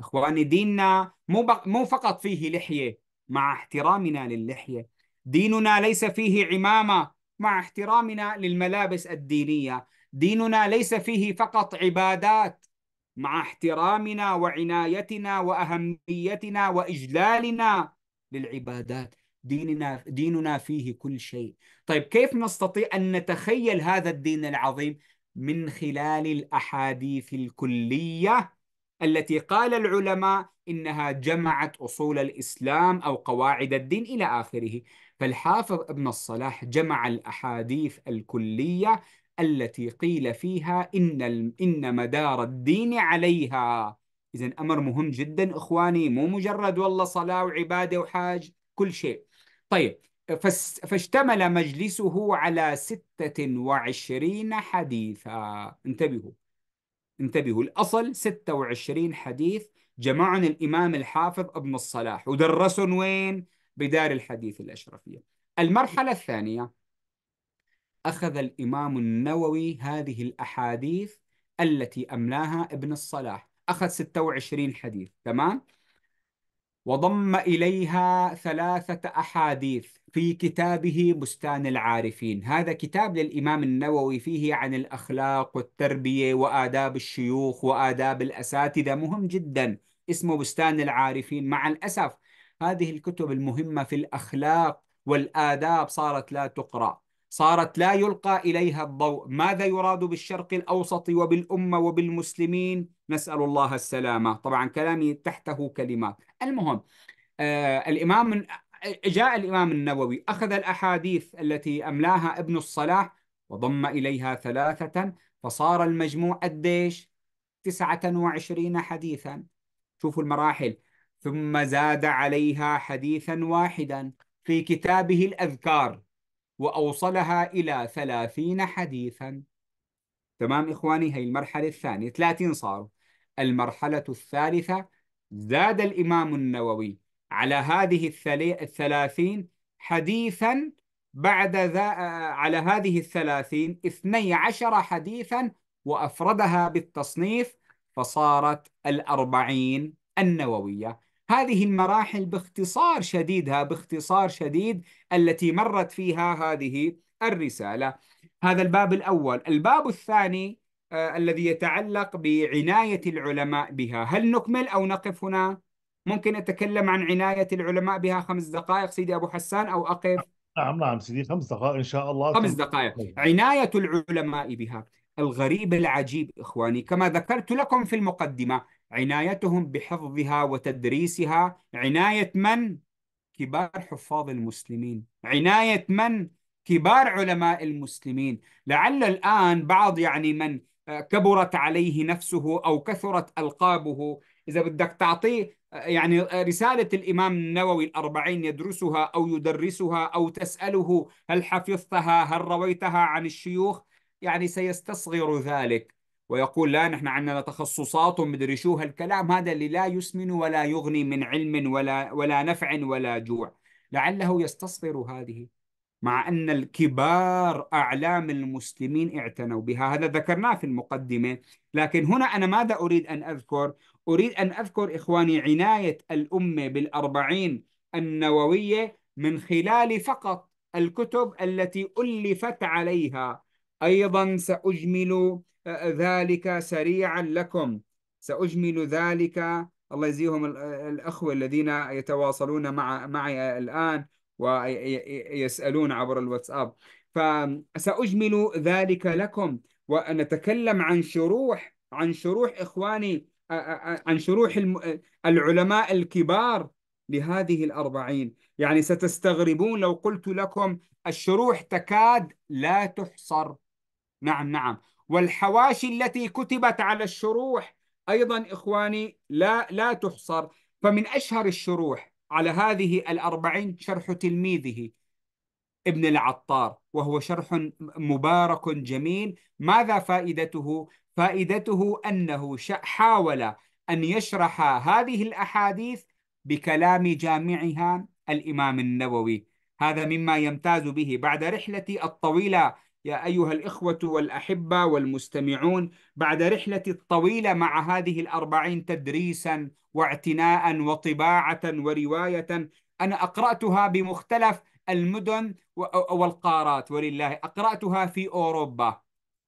إخواني ديننا مو, مو فقط فيه لحية مع احترامنا للحية ديننا ليس فيه عمامة مع احترامنا للملابس الدينية ديننا ليس فيه فقط عبادات مع احترامنا وعنايتنا وأهميتنا وإجلالنا للعبادات ديننا ديننا فيه كل شيء طيب كيف نستطيع أن نتخيل هذا الدين العظيم من خلال الأحاديث الكلية التي قال العلماء إنها جمعت أصول الإسلام أو قواعد الدين إلى آخره فالحافظ ابن الصلاح جمع الأحاديث الكلية التي قيل فيها إن, إن مدار الدين عليها إذا أمر مهم جدا إخواني مو مجرد والله صلاة وعبادة وحاج كل شيء طيب فاشتمل مجلسه على ستة وعشرين حديثا انتبهوا انتبهوا الأصل ستة وعشرين حديث جمعن الإمام الحافظ ابن الصلاح ودرسن وين؟ بدار الحديث الأشرفية المرحلة الثانية أخذ الإمام النووي هذه الأحاديث التي أملاها ابن الصلاح أخذ 26 حديث تمام وضم إليها ثلاثة أحاديث في كتابه بستان العارفين هذا كتاب للإمام النووي فيه عن الأخلاق والتربية وآداب الشيوخ وآداب الأساتذة مهم جدا اسمه بستان العارفين مع الأسف هذه الكتب المهمة في الأخلاق والآداب صارت لا تقرأ صارت لا يلقى إليها الضوء ماذا يراد بالشرق الأوسط وبالأمة وبالمسلمين نسأل الله السلامة طبعا كلامي تحته كلمات المهم آه الإمام جاء الإمام النووي أخذ الأحاديث التي أملاها ابن الصلاح وضم إليها ثلاثة فصار المجموع قديش 29 حديثا شوفوا المراحل ثم زاد عليها حديثا واحدا في كتابه الأذكار وأوصلها إلى ثلاثين حديثا تمام إخواني هي المرحلة الثانية ثلاثين صاروا المرحلة الثالثة زاد الإمام النووي على هذه الثلاثين حديثا بعد ذا على هذه الثلاثين اثني عشر حديثا وأفردها بالتصنيف فصارت الأربعين النووية هذه المراحل باختصار شديدها باختصار شديد التي مرت فيها هذه الرسالة هذا الباب الأول الباب الثاني آه الذي يتعلق بعناية العلماء بها هل نكمل أو نقف هنا؟ ممكن أتكلم عن عناية العلماء بها خمس دقائق سيدي أبو حسان أو أقف؟ نعم نعم سيدي خمس دقائق إن شاء الله خمس دقائق عناية العلماء بها الغريب العجيب إخواني كما ذكرت لكم في المقدمة عنايتهم بحفظها وتدريسها عناية من؟ كبار حفاظ المسلمين عناية من؟ كبار علماء المسلمين لعل الآن بعض يعني من آه، كبرت عليه نفسه أو كثرت ألقابه إذا بدك تعطيه آه، يعني آه، رسالة الإمام النووي الأربعين يدرسها أو يدرسها أو تسأله هل حفظتها هل رويتها عن الشيوخ يعني سيستصغر ذلك ويقول لا نحن عندنا تخصصات مدري شو هالكلام هذا اللي لا يسمن ولا يغني من علم ولا ولا نفع ولا جوع لعله يستصغر هذه مع أن الكبار أعلام المسلمين اعتنوا بها هذا ذكرناه في المقدمة لكن هنا أنا ماذا أريد أن أذكر أريد أن أذكر إخواني عناية الأمة بالأربعين النووية من خلال فقط الكتب التي ألفت عليها أيضا سأجمل آه، آه، ذلك سريعا لكم سأجمل ذلك الله يجزيهم آه، الأخوة الذين يتواصلون مع معي الآن ويسألون عبر الواتساب فسأجمل ذلك لكم ونتكلم عن شروح عن شروح إخواني عن شروح العلماء الكبار لهذه الأربعين يعني ستستغربون لو قلت لكم الشروح تكاد لا تحصر نعم نعم والحواشي التي كتبت على الشروح أيضا إخواني لا لا تحصر فمن أشهر الشروح على هذه الأربعين شرح تلميذه ابن العطار وهو شرح مبارك جميل ماذا فائدته؟ فائدته أنه حاول أن يشرح هذه الأحاديث بكلام جامعها الإمام النووي هذا مما يمتاز به بعد رحلتي الطويلة يا أيها الإخوة والأحبة والمستمعون بعد رحلة الطويلة مع هذه الأربعين تدريسا واعتناء وطباعة ورواية أنا أقرأتها بمختلف المدن والقارات ولله أقرأتها في أوروبا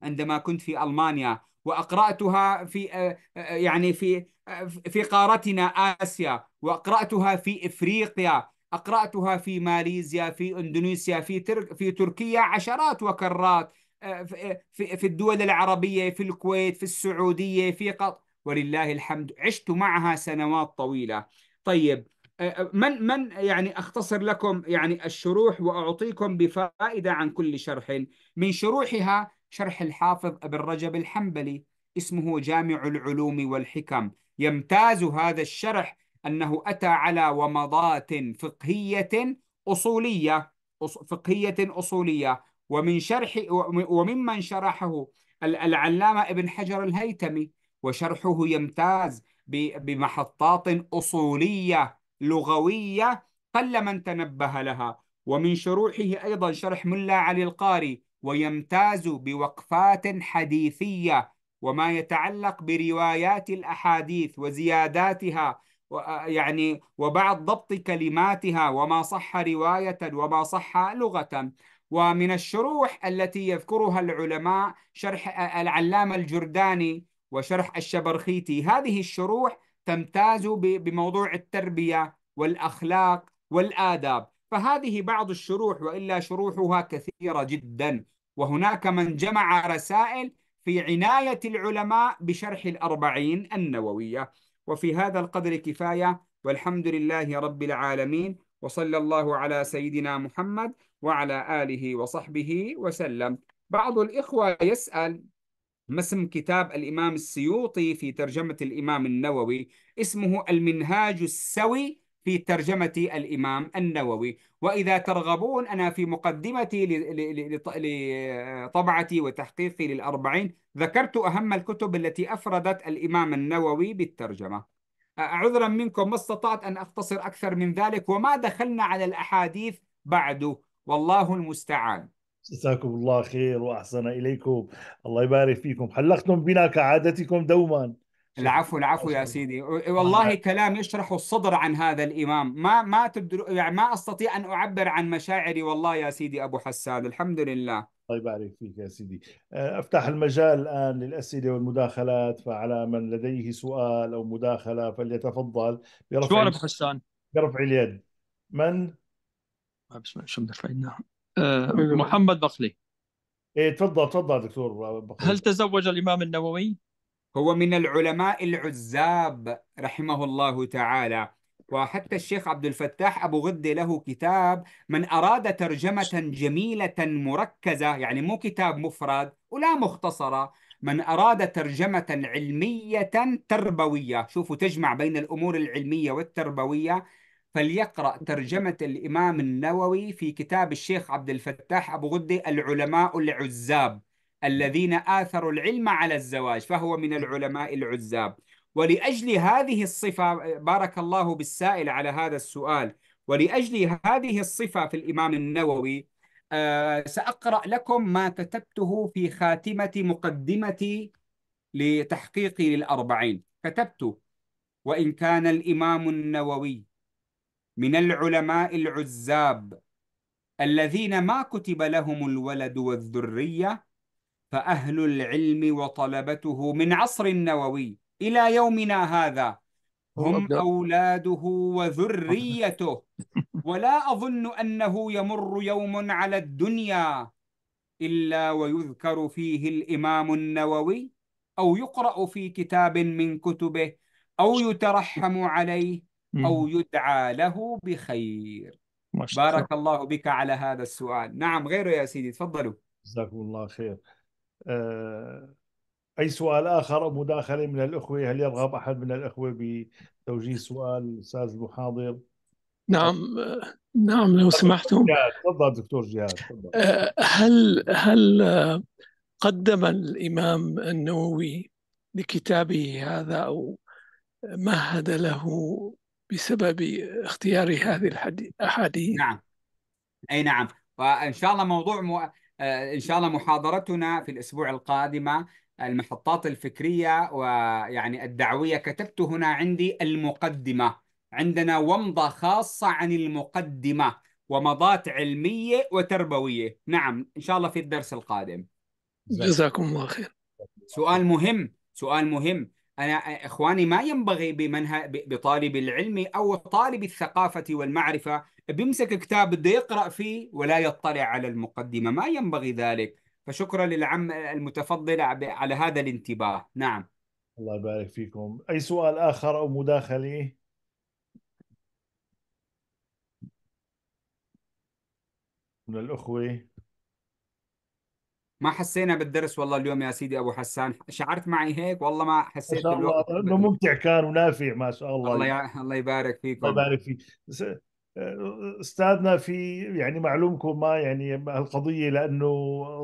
عندما كنت في ألمانيا وأقرأتها في آه، آه، يعني في آه، في قارتنا آسيا وأقرأتها في إفريقيا أقرأتها في ماليزيا في إندونيسيا في, ترك في تركيا عشرات وكرات آه، آه، في, في الدول العربية في الكويت في السعودية في قطر ولله الحمد عشت معها سنوات طويلة طيب آه، من من يعني اختصر لكم يعني الشروح واعطيكم بفائده عن كل شرح من شروحها شرح الحافظ ابن رجب الحنبلي اسمه جامع العلوم والحكم يمتاز هذا الشرح أنه أتى على ومضات فقهية أصولية فقهية أصولية ومن شرح وممن شرحه العلامة ابن حجر الهيتمي وشرحه يمتاز بمحطات أصولية لغوية قل من تنبه لها ومن شروحه أيضا شرح ملا علي القاري ويمتاز بوقفات حديثية وما يتعلق بروايات الأحاديث وزياداتها يعني وبعد ضبط كلماتها وما صح رواية وما صح لغة ومن الشروح التي يذكرها العلماء شرح العلامة الجرداني وشرح الشبرخيتي هذه الشروح تمتاز بموضوع التربية والأخلاق والآداب فهذه بعض الشروح وإلا شروحها كثيرة جدا وهناك من جمع رسائل في عناية العلماء بشرح الأربعين النووية وفي هذا القدر كفاية والحمد لله رب العالمين وصلى الله على سيدنا محمد وعلى آله وصحبه وسلم بعض الإخوة يسأل ما اسم كتاب الإمام السيوطي في ترجمة الإمام النووي اسمه المنهاج السوي في ترجمة الإمام النووي وإذا ترغبون أنا في مقدمتي لطبعتي وتحقيقي للأربعين ذكرت أهم الكتب التي أفردت الإمام النووي بالترجمة عذرا منكم ما استطعت أن أختصر أكثر من ذلك وما دخلنا على الأحاديث بعد والله المستعان جزاكم الله خير وأحسن إليكم الله يبارك فيكم حلقتم بنا كعادتكم دوما العفو العفو يا سيدي والله كلام يشرح الصدر عن هذا الامام ما ما تدر يعني ما استطيع ان اعبر عن مشاعري والله يا سيدي ابو حسان الحمد لله طيب عليك فيك يا سيدي آه، افتح المجال الان للاسئله والمداخلات فعلى من لديه سؤال او مداخله فليتفضل برفع شو ابو حسان برفع اليد من آه، بسم الله آه، أيوة. محمد بقلي ايه تفضل تفضل دكتور بقلي. هل تزوج الامام النووي هو من العلماء العزاب رحمه الله تعالى وحتى الشيخ عبد الفتاح أبو غدة له كتاب من أراد ترجمة جميلة مركزة يعني مو كتاب مفرد ولا مختصرة من أراد ترجمة علمية تربوية شوفوا تجمع بين الأمور العلمية والتربوية فليقرأ ترجمة الإمام النووي في كتاب الشيخ عبد الفتاح أبو غدة العلماء العزاب الذين آثروا العلم على الزواج فهو من العلماء العزاب ولأجل هذه الصفة بارك الله بالسائل على هذا السؤال ولأجل هذه الصفة في الإمام النووي آه سأقرأ لكم ما كتبته في خاتمة مقدمتي لتحقيقي للأربعين كتبت وإن كان الإمام النووي من العلماء العزاب الذين ما كتب لهم الولد والذرية فأهل العلم وطلبته من عصر النووي إلى يومنا هذا هم أولاده وذريته ولا أظن أنه يمر يوم على الدنيا إلا ويذكر فيه الإمام النووي أو يقرأ في كتاب من كتبه أو يترحم عليه أو يدعى له بخير بارك الله بك على هذا السؤال نعم غيره يا سيدي تفضلوا جزاكم الله خير آه، أي سؤال آخر أو مداخلة من الأخوة هل يرغب أحد من الأخوة بتوجيه سؤال أستاذ المحاضر؟ نعم نعم لو سمحتم تفضل دكتور جهاد آه، هل هل آه، قدم الإمام النووي لكتابه هذا أو مهد له بسبب اختيار هذه الأحاديث نعم أي نعم وإن شاء الله موضوع مو... آه، ان شاء الله محاضرتنا في الاسبوع القادمه آه، المحطات الفكريه ويعني الدعويه كتبت هنا عندي المقدمه عندنا ومضه خاصه عن المقدمه ومضات علميه وتربويه نعم ان شاء الله في الدرس القادم جزاكم الله خير سؤال مهم سؤال مهم انا اخواني ما ينبغي بمنه... بطالب العلم او طالب الثقافه والمعرفه بيمسك كتاب بده يقرأ فيه ولا يطلع على المقدمة ما ينبغي ذلك فشكرا للعم المتفضل على هذا الانتباه نعم الله يبارك فيكم أي سؤال آخر أو مداخلة من الأخوة ما حسينا بالدرس والله اليوم يا سيدي ابو حسان شعرت معي هيك والله ما حسيت ما شاء الله انه ممتع كان ونافع ما شاء الله الله, ي... الله يبارك فيكم الله يبارك فيك استاذنا في يعني معلومكم ما يعني هالقضيه لانه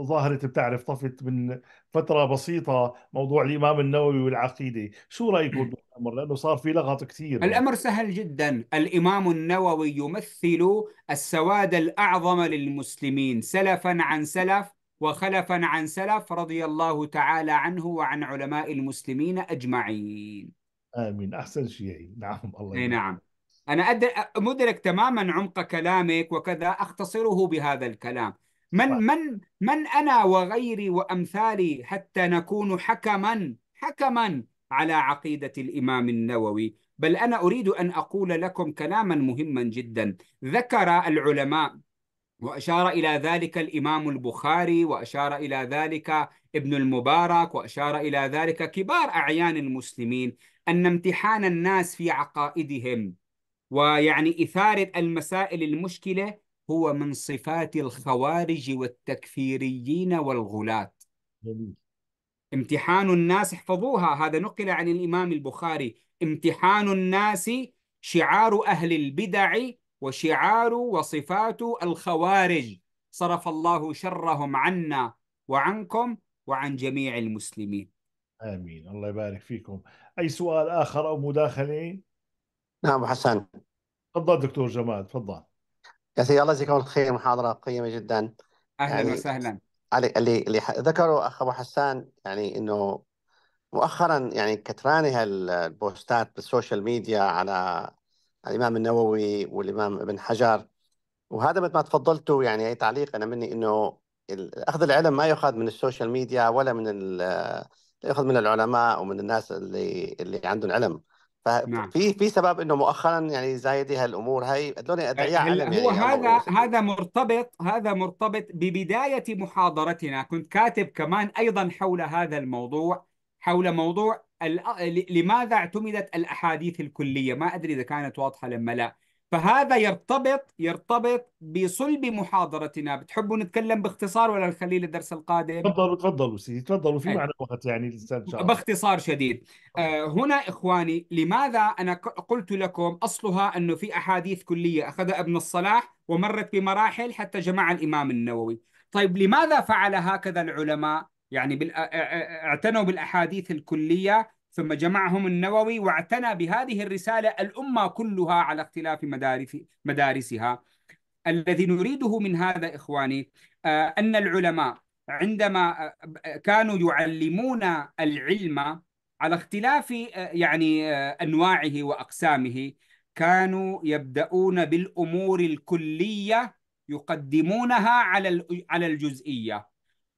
ظاهرت بتعرف طفت من فتره بسيطه موضوع الامام النووي والعقيده، شو رايكم بالامر؟ لانه صار في لغط كثير الامر سهل جدا، الامام النووي يمثل السواد الاعظم للمسلمين سلفا عن سلف وخلفا عن سلف رضي الله تعالى عنه وعن علماء المسلمين اجمعين. امين احسن شيء نعم الله يبارك. نعم أنا مدرك تماما عمق كلامك وكذا أختصره بهذا الكلام من من من أنا وغيري وأمثالي حتى نكون حكما حكما على عقيدة الإمام النووي بل أنا أريد أن أقول لكم كلاما مهما جدا ذكر العلماء وأشار إلى ذلك الإمام البخاري وأشار إلى ذلك ابن المبارك وأشار إلى ذلك كبار أعيان المسلمين أن امتحان الناس في عقائدهم ويعني إثارة المسائل المشكلة هو من صفات الخوارج والتكفيريين والغلاة امتحان الناس احفظوها هذا نقل عن الإمام البخاري امتحان الناس شعار أهل البدع وشعار وصفات الخوارج صرف الله شرهم عنا وعنكم وعن جميع المسلمين آمين الله يبارك فيكم أي سؤال آخر أو مداخلة نعم أبو حسن تفضل دكتور جمال تفضل يا سيدي الله يجزيكم الخير محاضرة قيمة جدا أهلا يعني وسهلا اللي اللي ذكره أخ أبو حسان يعني إنه مؤخرا يعني كتراني هالبوستات بالسوشيال ميديا على الإمام النووي والإمام ابن حجر وهذا مثل ما تفضلتوا يعني أي تعليق أنا مني إنه أخذ العلم ما يؤخذ من السوشيال ميديا ولا من يؤخذ من العلماء ومن الناس اللي اللي عندهم علم ففي نعم. في سبب انه مؤخرا يعني زايده هالامور هاي قد ادعيه آه، علم هو يعني هذا هذا مرتبط هذا مرتبط ببدايه محاضرتنا كنت كاتب كمان ايضا حول هذا الموضوع حول موضوع لماذا اعتمدت الاحاديث الكليه ما ادري اذا كانت واضحه لما لا فهذا يرتبط يرتبط بصلب محاضرتنا بتحبوا نتكلم باختصار ولا نخليه للدرس القادم تفضلوا تفضلوا سيدي تفضلوا في طيب. معنا وقت يعني الاستاذ شاء باختصار شديد آه، هنا اخواني لماذا انا قلت لكم اصلها انه في احاديث كليه اخذها ابن الصلاح ومرت بمراحل حتى جمع الامام النووي طيب لماذا فعل هكذا العلماء يعني اعتنوا بالاحاديث الكليه ثم جمعهم النووي واعتنى بهذه الرسالة الأمة كلها على اختلاف مدارس مدارسها الذي نريده من هذا إخواني آه، أن العلماء عندما آه، كانوا يعلمون العلم على اختلاف آه، يعني أنواعه وأقسامه كانوا يبدأون بالأمور الكلية يقدمونها على على الجزئية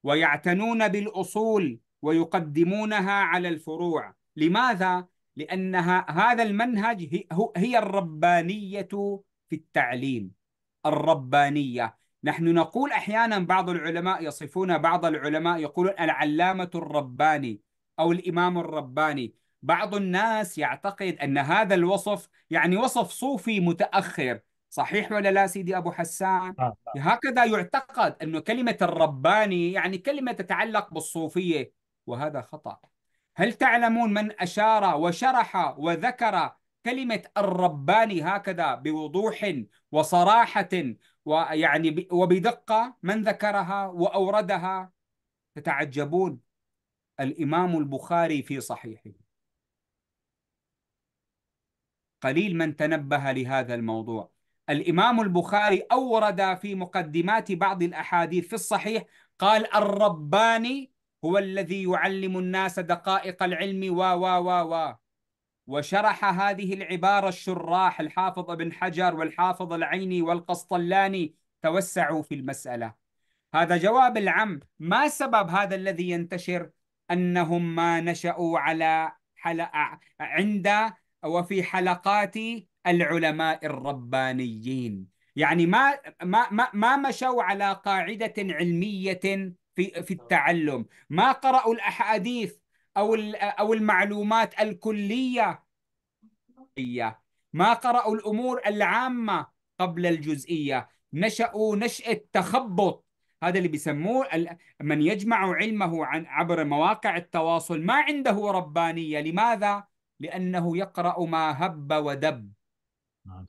ويعتنون بالأصول ويقدمونها على الفروع لماذا؟ لأنها هذا المنهج هي الربانية في التعليم الربانية نحن نقول أحيانا بعض العلماء يصفون بعض العلماء يقولون العلامة الرباني أو الإمام الرباني بعض الناس يعتقد أن هذا الوصف يعني وصف صوفي متأخر صحيح ولا لا سيدي أبو حسان؟ آه. آه. هكذا يعتقد أن كلمة الرباني يعني كلمة تتعلق بالصوفية وهذا خطأ هل تعلمون من أشار وشرح وذكر كلمة الرباني هكذا بوضوح وصراحة ويعني وبدقة من ذكرها وأوردها تتعجبون الإمام البخاري في صحيحه قليل من تنبه لهذا الموضوع الإمام البخاري أورد في مقدمات بعض الأحاديث في الصحيح قال الرباني هو الذي يعلم الناس دقائق العلم و و و و وشرح هذه العبارة الشراح الحافظ ابن حجر والحافظ العيني والقسطلاني توسعوا في المسألة هذا جواب العم ما سبب هذا الذي ينتشر أنهم ما نشأوا على حلقة عند وفي حلقات العلماء الربانيين يعني ما ما ما, ما مشوا على قاعدة علمية في في آه. التعلم ما قرأوا الأحاديث أو أو المعلومات الكلية ما قرأوا الأمور العامة قبل الجزئية نشأوا نشأة تخبط هذا اللي بيسموه من يجمع علمه عن عبر مواقع التواصل ما عنده ربانية لماذا؟ لأنه يقرأ ما هب ودب نعم.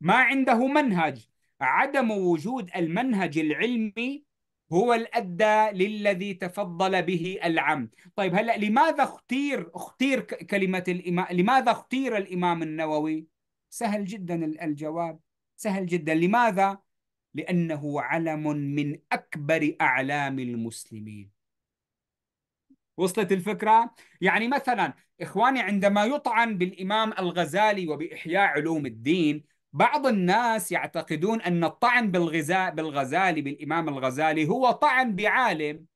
ما عنده منهج عدم وجود المنهج العلمي هو الأدى للذي تفضل به العمد طيب هلأ لماذا اختير اختير كلمة الإمام لماذا اختير الإمام النووي سهل جدا الجواب سهل جدا لماذا لأنه علم من أكبر أعلام المسلمين وصلت الفكرة؟ يعني مثلا إخواني عندما يطعن بالإمام الغزالي وبإحياء علوم الدين بعض الناس يعتقدون أن الطعن بالغزاء بالغزالي بالإمام الغزالي هو طعن بعالم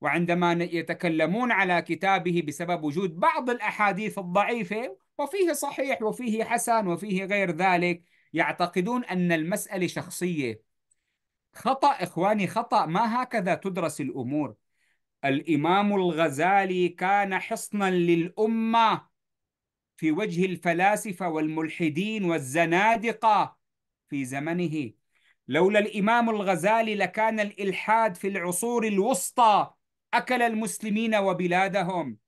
وعندما يتكلمون على كتابه بسبب وجود بعض الأحاديث الضعيفة وفيه صحيح وفيه حسن وفيه غير ذلك يعتقدون أن المسألة شخصية خطأ إخواني خطأ ما هكذا تدرس الأمور الإمام الغزالي كان حصنا للأمة في وجه الفلاسفة والملحدين والزنادقة في زمنه لولا الإمام الغزالي لكان الإلحاد في العصور الوسطى أكل المسلمين وبلادهم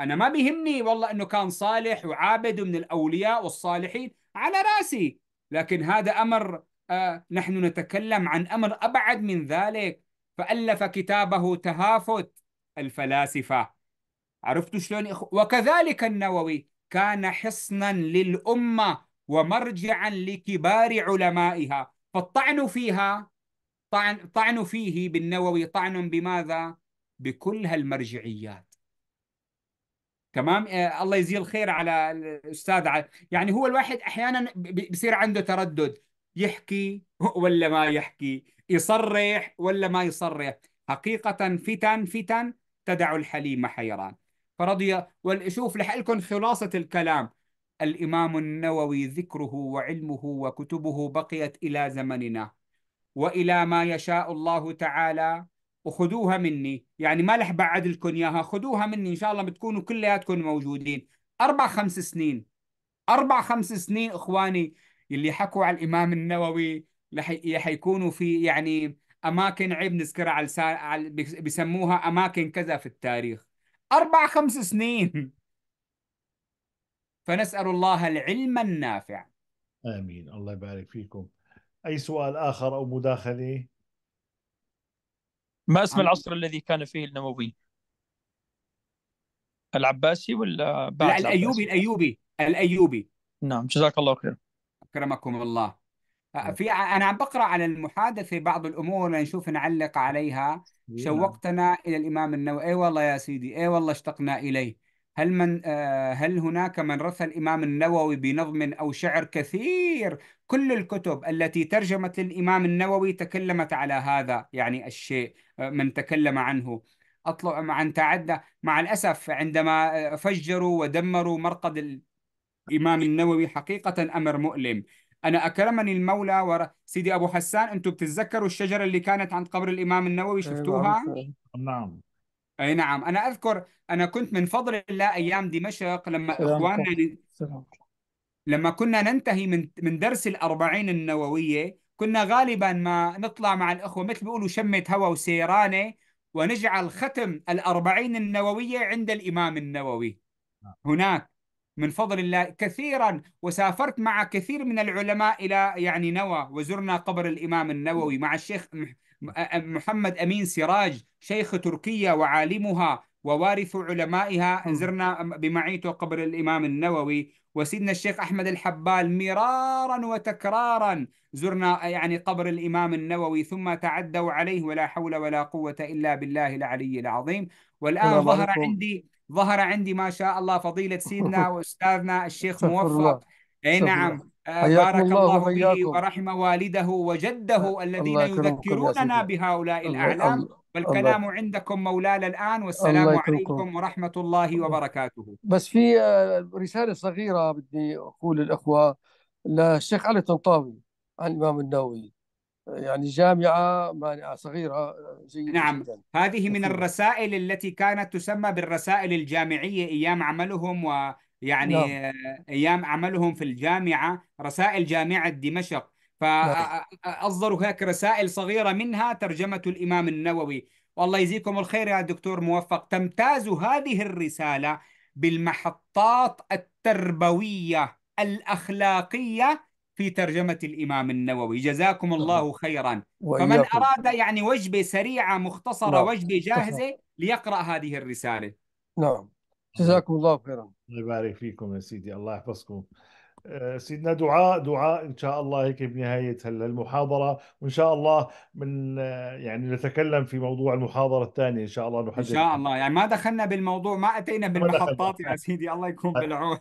أنا ما بيهمني والله أنه كان صالح وعابد من الأولياء والصالحين على راسي لكن هذا أمر آه نحن نتكلم عن أمر أبعد من ذلك فألف كتابه تهافت الفلاسفة عرفتوا شلون وكذلك النووي كان حصنا للأمة ومرجعا لكبار علمائها فالطعن فيها طعن, طعن فيه بالنووي طعن بماذا؟ بكل هالمرجعيات تمام آه الله يزيل الخير على الاستاذ يعني هو الواحد احيانا بصير عنده تردد يحكي ولا ما يحكي يصرح ولا ما يصرح حقيقه فتن فتن تدع الحليم حيران فرضي والشوف لحقلكم خلاصة الكلام الإمام النووي ذكره وعلمه وكتبه بقيت إلى زمننا وإلى ما يشاء الله تعالى وخذوها مني يعني ما لح بعد لكم إياها خذوها مني إن شاء الله بتكونوا كلياتكم موجودين أربع خمس سنين أربع خمس سنين إخواني اللي حكوا على الإمام النووي رح يكونوا في يعني أماكن عيب نذكرها على بسموها أماكن كذا في التاريخ أربع خمس سنين فنسأل الله العلم النافع آمين الله يبارك فيكم أي سؤال آخر أو مداخلة ما اسم العصر الذي كان فيه النووي العباسي ولا بعد لا الأيوبي الأيوبي الأيوبي نعم جزاك الله خير أكرمكم الله في انا عم بقرا على المحادثه بعض الامور لنشوف نعلق عليها إيه، شوقتنا نعم. الى الامام النووي اي والله يا سيدي اي والله اشتقنا اليه هل من آه، هل هناك من رثى الامام النووي بنظم او شعر كثير كل الكتب التي ترجمت للامام النووي تكلمت على هذا يعني الشيء آه، من تكلم عنه اطلب عن تعدى مع الاسف عندما آه، فجروا ودمروا مرقد الامام النووي حقيقه امر مؤلم أنا أكرمني المولى ور... سيدي أبو حسان أنتم بتتذكروا الشجرة اللي كانت عند قبر الإمام النووي إيه، شفتوها؟ نعم،, نعم أي نعم أنا أذكر أنا كنت من فضل الله أيام دمشق لما إخواننا لما كنا ننتهي من من درس الأربعين النووية كنا غالبا ما نطلع مع الأخوة مثل بيقولوا شمة هوا وسيرانة ونجعل ختم الأربعين النووية عند الإمام النووي نعم. هناك من فضل الله كثيرا وسافرت مع كثير من العلماء الى يعني نوى وزرنا قبر الامام النووي مع الشيخ محمد امين سراج شيخ تركيا وعالمها ووارث علمائها زرنا بمعيته قبر الامام النووي وسيدنا الشيخ احمد الحبال مرارا وتكرارا زرنا يعني قبر الامام النووي ثم تعدوا عليه ولا حول ولا قوه الا بالله العلي العظيم والان ظهر عندي ظهر عندي ما شاء الله فضيلة سيدنا وأستاذنا الشيخ موفق أي نعم آه، بارك الله, فيه ورحم والده وجده الذين يذكروننا بهؤلاء الأعلام والكلام عندكم مولانا الآن والسلام عليكم ورحمة الله وبركاته بس في آه، رسالة صغيرة بدي أقول للأخوة للشيخ علي طنطاوي عن الإمام النووي يعني جامعه مانعه صغيره جيدة نعم جدا. هذه من الرسائل التي كانت تسمى بالرسائل الجامعيه ايام عملهم ويعني نعم. ايام عملهم في الجامعه رسائل جامعه دمشق نعم. فاصدروا هيك رسائل صغيره منها ترجمه الامام النووي والله يجزيكم الخير يا دكتور موفق تمتاز هذه الرساله بالمحطات التربويه الاخلاقيه في ترجمة الإمام النووي جزاكم الله خيرا فمن أراد يعني وجبة سريعة مختصرة نعم. وجبة جاهزة ليقرأ هذه الرسالة نعم جزاكم الله خيرا الله يبارك فيكم يا سيدي الله يحفظكم آه، سيدنا دعاء دعاء ان شاء الله هيك بنهايه المحاضره وان شاء الله من آه، يعني نتكلم في موضوع المحاضره الثانيه ان شاء الله نحدد ان شاء الله يعني ما دخلنا بالموضوع ما اتينا بالمحطات يا سيدي الله يكون بالعون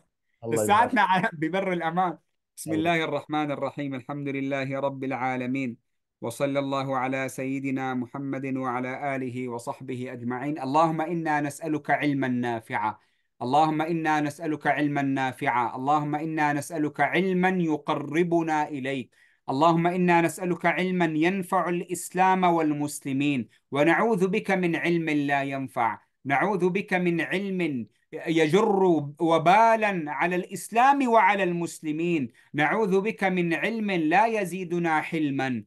لساتنا ببر الامان بسم الله الرحمن الرحيم الحمد لله رب العالمين وصلى الله على سيدنا محمد وعلى آله وصحبه أجمعين اللهم إنا نسألك علما نافعا اللهم إنا نسألك علما نافعا اللهم إنا نسألك علما يقربنا إليك اللهم انا نسالك علما ينفع الاسلام والمسلمين ونعوذ بك من علم لا ينفع نعوذ بك من علم يجر وبالا على الاسلام وعلى المسلمين نعوذ بك من علم لا يزيدنا حلما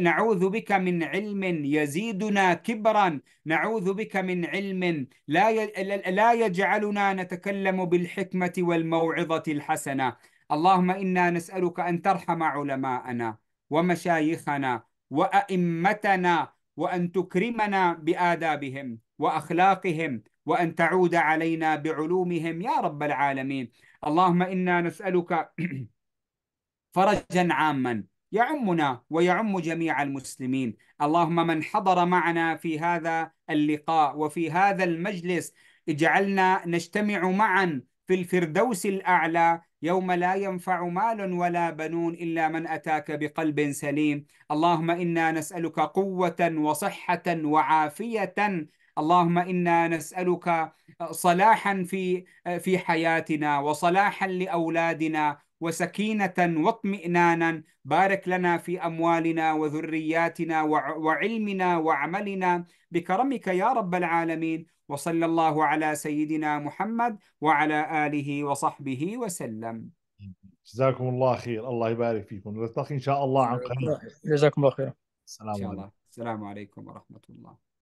نعوذ بك من علم يزيدنا كبرا نعوذ بك من علم لا لا يجعلنا نتكلم بالحكمه والموعظه الحسنه اللهم انا نسالك ان ترحم علماءنا ومشايخنا وائمتنا وان تكرمنا بادابهم واخلاقهم وأن تعود علينا بعلومهم يا رب العالمين اللهم إنا نسألك فرجا عاما يعمنا ويعم جميع المسلمين اللهم من حضر معنا في هذا اللقاء وفي هذا المجلس اجعلنا نجتمع معا في الفردوس الأعلى يوم لا ينفع مال ولا بنون إلا من أتاك بقلب سليم اللهم إنا نسألك قوة وصحة وعافية اللهم انا نسالك آه، صلاحا في آه، في حياتنا وصلاحا لاولادنا وسكينه واطمئنانا بارك لنا في اموالنا وذرياتنا وعلمنا وعملنا بكرمك يا رب العالمين وصلى الله على سيدنا محمد وعلى اله وصحبه وسلم جزاكم الله خير الله يبارك فيكم نلتقي ان شاء الله عن قريب جزاكم الله خير السلام عليكم السلام عليكم ورحمه الله